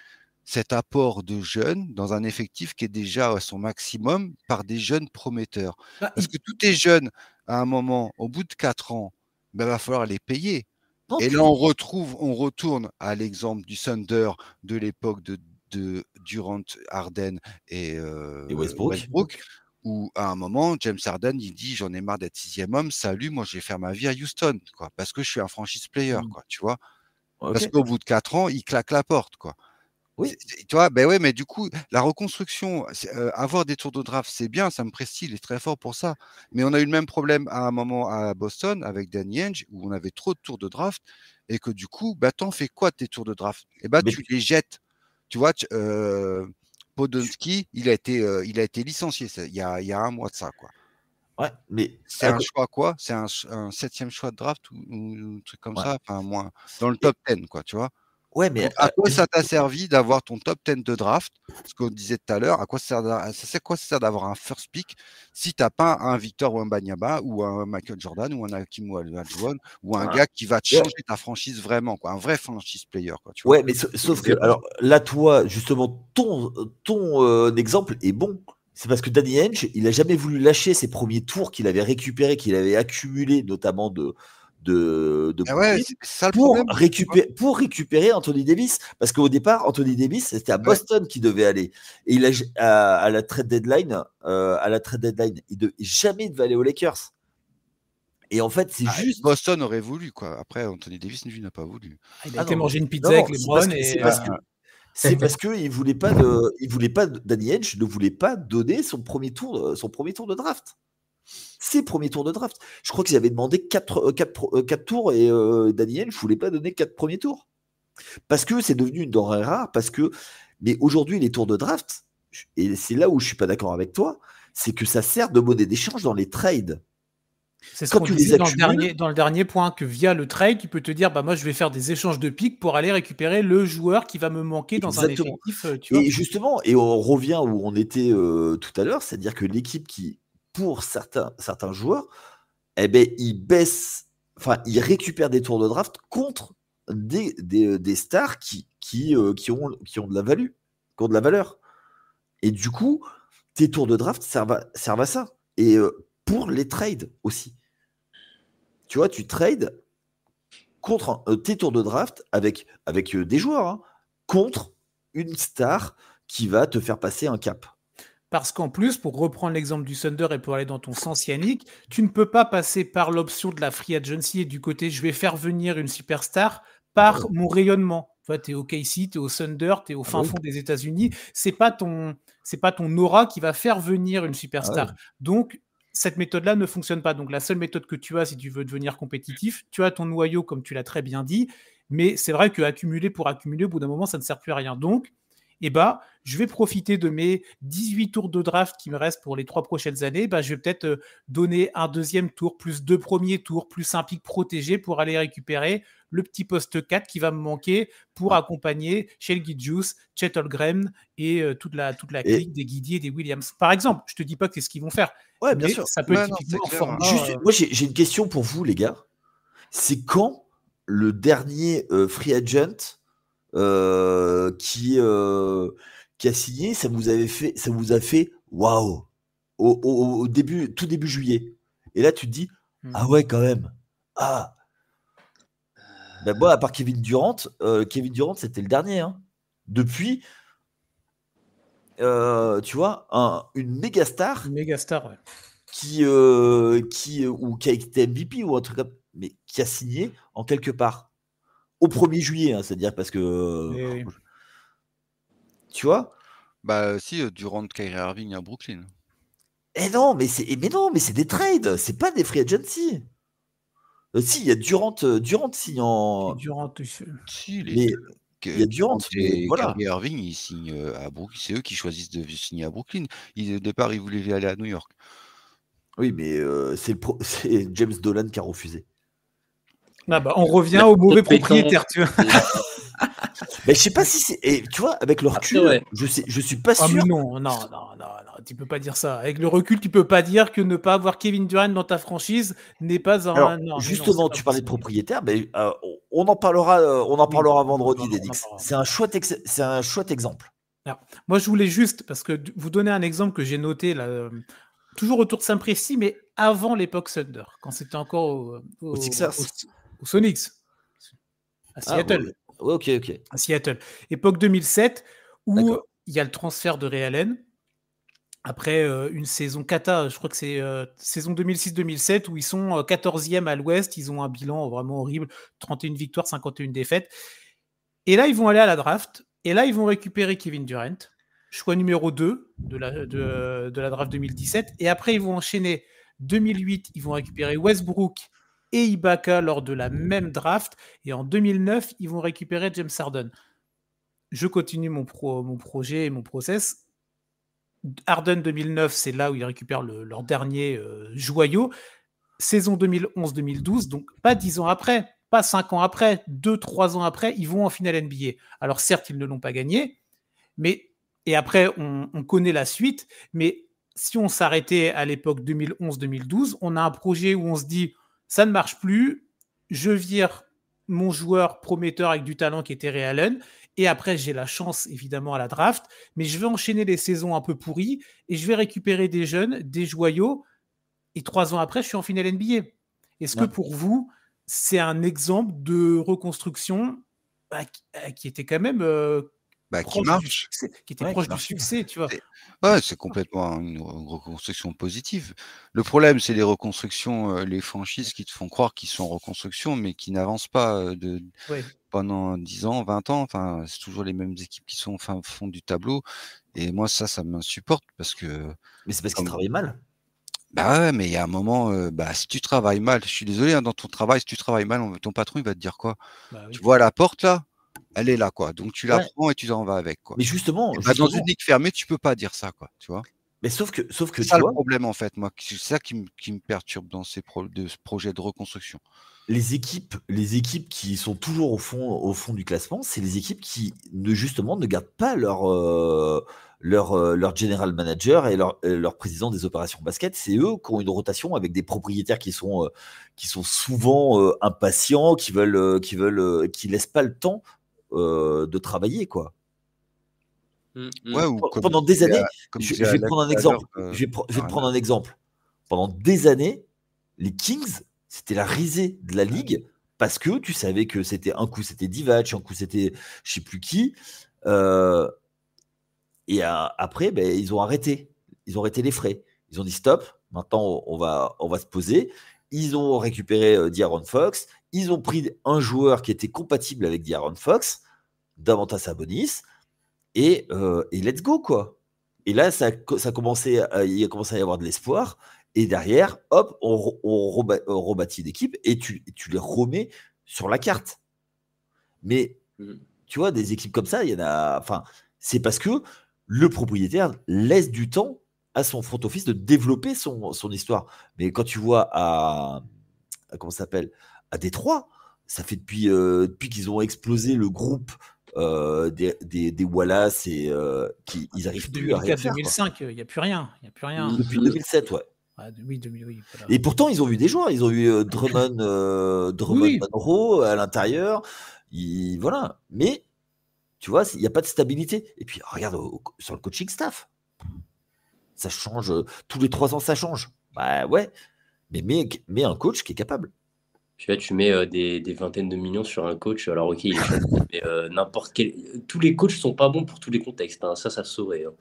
cet apport de jeunes dans un effectif qui est déjà à son maximum par des jeunes prometteurs bah, Parce que tout est jeune à un moment, au bout de quatre ans, il ben, va falloir les payer. Et là, on retrouve, on retourne à l'exemple du Thunder de l'époque de de Durant, Harden et, euh, Westbrook. où à un moment, James Harden, il dit j'en ai marre d'être sixième homme, salut, moi je vais faire ma vie à Houston, quoi, parce que je suis un franchise player, mmh. quoi, tu vois. Parce qu'au bout de quatre ans, il claque la porte, quoi. Oui. Tu vois, ben ouais, mais du coup, la reconstruction, euh, avoir des tours de draft, c'est bien, ça me précise il est très fort pour ça. Mais on a eu le même problème à un moment à Boston avec Danny Henge, où on avait trop de tours de draft, et que du coup, bah, t'en fais quoi tes tours de draft Et eh ben, tu les jettes tu vois, euh, euh, il a été, il a été licencié il, y a, un mois de ça, quoi. Ouais, mais c'est un choix quoi C'est un, septième choix de draft ou, un truc comme ça, enfin moins dans le top 10, quoi, tu vois mais euh, à quoi ça t'a servi d'avoir ton top 10 de draft Ce qu'on disait tout à l'heure, à quoi ça sert, quoi ça sert d'avoir un first pick si t'as pas un Victor ou un Banyaba ou un Michael Jordan ou un Hakim ou un gars qui va te changer ta franchise vraiment, quoi, un vrai franchise player, quoi. ouais, mais sauf que alors là, toi, justement, ton ton euh, exemple est bon. C'est parce que Danny Henge, il a jamais voulu lâcher ses premiers tours qu'il avait récupérés, qu'il avait accumulés, notamment de eh pour, récupérer, Anthony Davis. Parce qu'au départ, Anthony Davis, c'était à Boston qu'il qui devait aller. Et il a, à, la trade deadline, euh, à la trade deadline, il jamais devait aller aux Lakers. Et en fait, c'est ah, juste. Boston aurait voulu, quoi. Après, Anthony Davis, n'a pas voulu. Ah, il a ah été manger une pizza avec les Browns C'est parce que euh, [LAUGHS] il voulait pas de, il voulait pas, Danny Hedge ne voulait pas donner son premier tour, son premier tour de draft. Ces premiers tours de draft. Je crois qu'ils avaient demandé 4, euh, euh, tours et euh, Daniel, je ne voulais pas donner 4 premiers tours. Parce que c'est devenu une denrée rare, parce que. Mais aujourd'hui, les tours de draft, et c'est là où je suis pas d'accord avec toi, c'est que ça sert de monnaie d'échange dans les trades. C'est ce qu'on disait dans, le dernier, dans le dernier point, que via le trade, tu peux te dire, bah moi je vais faire des échanges de pics pour aller récupérer le joueur qui va me manquer dans un effectif. Et justement, et on revient où on était tout à l'heure, c'est-à-dire que l'équipe qui pour certains, certains joueurs, eh ben, ils baissent, enfin, ils récupèrent des tours de draft contre des, des, euh, stars qui, qui, euh, qui, ont, qui, ont de la value, qui de la valeur. Et du coup, tes tours de draft servent à, servent à ça. Et euh, pour les trades aussi. Tu vois, tu trades contre tes tours de draft avec, avec des joueurs, hein, contre une star qui va te faire passer un cap. Parce qu'en plus, pour reprendre l'exemple du Thunder et pour aller dans ton sens, Yannick, tu ne peux pas passer par l'option de la free agency et du côté je vais faire venir une superstar par ah mon rayonnement. tu es au KC, tu es au Thunder, tu es au ah fin bah fond des États-Unis. C'est pas ton c'est pas ton aura qui va faire venir une ah superstar. Donc cette méthode-là ne fonctionne pas. Donc la seule méthode que tu as si tu veux devenir compétitif, tu as ton noyau comme tu l'as très bien dit, mais c'est vrai qu'accumuler pour accumuler au bout d'un moment ça ne sert plus à rien. Donc eh bien, je vais profiter de mes 18 tours de draft qui me restent pour les trois prochaines années. Ben, je vais peut-être euh, donner un deuxième tour, plus deux premiers tours, plus un pic protégé pour aller récupérer le petit poste 4 qui va me manquer pour accompagner Shell Juice, Chet et euh, toute la, toute la clique des Guidi et des Williams. Par exemple, je te dis pas que c'est ce qu'ils vont faire. Ouais, bien sûr. Ça peut être hein. Moi, euh. j'ai une question pour vous, les gars. C'est quand le dernier free agent euh, euh, qui, a signé, ça vous fait, ça vous a fait waouh au, début, tout début juillet. Et là, tu te dis ah ouais mmh. quand même ah. Bah, à part Kevin Durant, euh, Kevin Durant c'était le dernier. Hein. Depuis, tu vois, une méga star, qui qui ou a été MVP ou un truc mais qui a signé en quelque part au 1er juillet, hein, c'est-à-dire parce que. Euh, tu vois Bah, si, euh, Durant, Kyrie Irving à Brooklyn. Eh non, mais c'est eh, mais non, mais c'est des trades, c'est pas des free agency. Euh, si, il y a Durant, Durant si en. Durant, si, il y a Durant, voilà. Kyrie Irving, ils à Brooklyn. C'est eux qui choisissent de signer à Brooklyn. au départ, ils voulaient aller à New York. Oui, mais [LAUGHS] c'est James Dolan qui a refusé. Ah bah, on revient au mauvais propriétaire, [LAUGHS] Mais je sais pas si c'est. tu vois, avec le ah, recul, je, sais, je suis pas ah, sûr. Non, non, non, tu peux pas dire ça. Avec le recul, tu peux pas dire que ne pas avoir Kevin Durant dans ta franchise n'est pas un. justement, tu parlais de propriétaire, mais euh, on en parlera, euh, on en parlera vendredi, Dedix. C'est un, chouette un chouette exemple. moi, je voulais juste, parce que vous donner un exemple que j'ai noté là. Euh, toujours autour de saint mais avant l'époque Thunder, quand c'était encore au, au, Sonics, à ah, Seattle. Ok, ok. À Seattle. Époque 2007, où il y a le transfert de Ray Allen. Après euh, une saison cata, je crois que c'est euh, saison 2006-2007, où ils sont 14e euh, à l'ouest. Ils ont un bilan vraiment horrible 31 victoires, 51 défaites. Et là, ils vont aller à la draft. Et là, ils vont récupérer Kevin Durant, choix numéro 2 de la, de la draft 2017. Et après, ils vont enchaîner 2008, ils vont récupérer Westbrook, et Ibaka lors de la même draft. Et en 2009, ils vont récupérer James Harden. Je continue mon, pro, mon projet et mon process. Harden 2009, c'est là où ils récupèrent leur dernier euh, joyau. Saison 2011-2012, donc pas 10 ans après, pas cinq ans après, deux, trois ans après, ils vont en finale NBA. Alors certes, ils ne l'ont pas gagné, mais et après, on, on connaît la suite, mais si on s'arrêtait à l'époque 2011-2012, on a un projet où on se dit ça ne marche plus, je vire mon joueur prometteur avec du talent qui était Ray et après j'ai la chance évidemment à la draft, mais je vais enchaîner les saisons un peu pourries, et je vais récupérer des jeunes, des joyaux, et trois ans après je suis en finale NBA. Est-ce que pour vous, c'est un exemple de reconstruction bah, euh, qui était quand même euh, bah, qui marche, qui était proche du succès, tu vois. Ouais, c'est complètement une reconstruction positive. Le problème, c'est les reconstructions, euh, les franchises qui te font croire qu'ils sont en reconstruction, mais qui n'avancent pas euh, de, pendant 10 ans, 20 ans. Enfin, c'est toujours les mêmes équipes qui sont au fond du tableau. Et moi, ça, ça m'insupporte parce que. Mais c'est parce qu'ils travaillent mal. Bah ouais, mais il y a un moment, euh, bah, si tu travailles mal, je suis désolé, hein, dans ton travail, si tu travailles mal, ton patron, il va te dire quoi bah Tu vois la porte là elle est là, quoi. Donc tu la prends et tu en vas avec, quoi. Mais justement, bah, dans une ligue fermée, tu peux pas dire ça, quoi. Tu vois. Mais sauf que, sauf que. C'est ça le problème en fait, moi. C'est ça qui, me perturbe dans ces de ce projet de reconstruction. Les équipes, les équipes qui sont toujours au fond, au fond du classement, c'est les équipes qui ne justement ne gardent pas leur euh, leur, euh, leur general manager et leur, président des opérations basket. C'est eux qui ont une rotation avec des propriétaires qui sont euh, qui sont souvent impatients, qui veulent qui veulent qui laissent pas le temps euh, de travailler, quoi. Mm, mm. pendant des années, euh, euh, je, vais prendre un exemple. je vais, prendre un exemple. Pendant des années, les Kings, c'était la risée de la ligue parce que tu savais que c'était un coup c'était Divac, un coup c'était je sais plus qui. et après, ben, ils ont arrêté. Ils ont arrêté les frais. Ils ont dit stop, maintenant on va, on va se poser. Ils ont récupéré Diaron Fox. Ils ont pris un joueur qui était compatible avec Diaron Fox davantage Sabonis et, euh, et, let's go quoi. Et là, ça, ça a commencé à, il a commencé à y avoir de l'espoir. Et derrière, hop, on, on, euh, rebâtit l'équipe et tu, les remets sur la carte. Mais mm. tu vois, des équipes comme ça, il y en a. Enfin, c'est parce que le propriétaire laisse du temps à son front office de développer son, histoire. Mais quand tu vois à, comment comment s'appelle à Détroit, ça fait depuis, euh, depuis qu'ils ont explosé le groupe euh, des, des, des, Wallace et euh, qui, ah, ils arrivent plus à 2005, il n'y a plus rien, a plus rien. Depuis 2007, ouais. oui, Et pourtant, ils ont eu des joueurs. Ils ont eu euh, Drummond, [LAUGHS] Monroe à l'intérieur. voilà. Mais tu vois, il n'y a pas de stabilité. Et puis, regarde sur le coaching staff. Ça change. Tous les trois ans, ça change. Bah ouais. Mais mais un coach qui est capable. Tu vois, tu mets euh, des, vingtaines de millions sur un coach. Alors, ok, [LAUGHS] mais euh, n'importe quel. Tous les coachs sont pas bons pour tous les contextes. Hein, ça, ça saurait. Hein.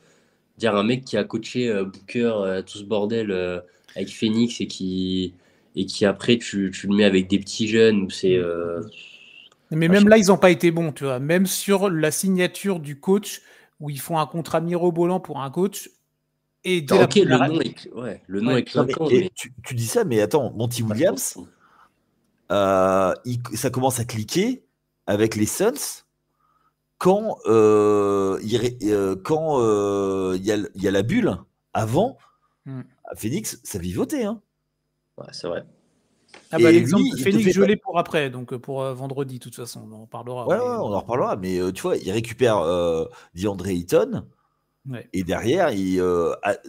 Dire un mec qui a coaché euh, Booker, tout ce bordel avec Phoenix et qui, et qui après, tu, le mets avec des petits jeunes c'est. Mais même là, ils n'ont pas été bons, tu vois. Même sur la signature du coach, où ils font un contrat mirobolant pour un coach, et donc ah, le nom est, tu dis ça, mais attends, Monty Williams, euh, ça commence à cliquer avec les Suns quand euh, il, euh, quand y, a la bulle avant hmm. ah, Phoenix ça vivotait hein. c'est vrai ah bah, Phoenix gelé pour après, donc pour vendredi, de toute façon, on en parlera. on en reparlera, mais tu vois, il récupère euh, DeAndre et derrière, il,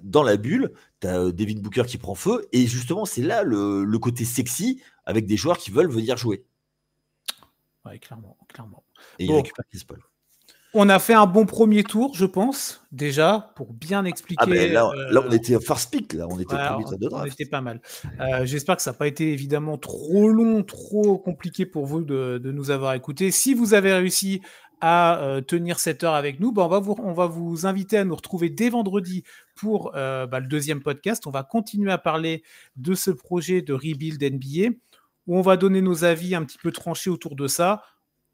dans la bulle, tu as Devin Booker qui prend feu, et justement, c'est là le, le, côté sexy avec des joueurs qui veulent venir jouer. Oui, clairement, clairement. Et On a fait un bon premier tour, je pense, déjà, pour bien expliquer. Ah ben euh, là, on était far pick, là, on était On était pas mal. Euh, j'espère que ça n'a pas été évidemment trop long, trop compliqué pour vous de, nous avoir écoutés. Si vous avez réussi à euh, tenir cette heure avec nous, ben, on, va vous, on va vous inviter à nous retrouver dès vendredi pour bah, le deuxième podcast. On va continuer à parler de ce projet de Rebuild NBA où on va donner nos avis un petit peu tranchés autour de ça.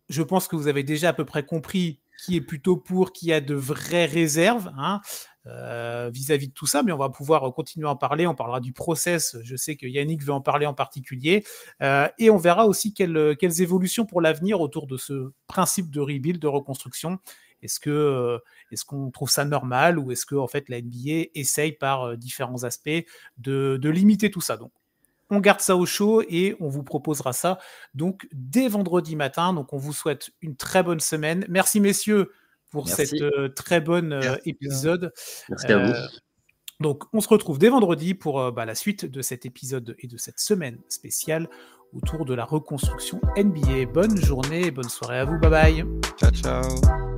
Je pense que vous avez déjà à peu près compris qui est plutôt pour, qui a de vraies réserves hein, euh, vis-à-vis de tout ça, mais on va pouvoir continuer à en parler. On parlera du process. Je sais que Yannick veut en parler en particulier. Euh, et on verra aussi quelles, évolutions pour l'avenir autour de ce principe de rebuild, de reconstruction. Est-ce que euh, est-ce qu'on trouve ça normal ou est-ce que en fait la NBA essaye par différents aspects de, de limiter tout ça Donc on garde ça au chaud et on vous proposera ça donc dès vendredi matin. Donc on vous souhaite une très bonne semaine. Merci messieurs pour cet cette euh, très bonne euh, épisode. Merci à vous. Euh, donc, on se retrouve dès vendredi pour bah, la suite de cet épisode et de cette semaine spéciale autour de la reconstruction NBA. Bonne journée et bonne soirée à vous. Bye bye. Ciao, ciao.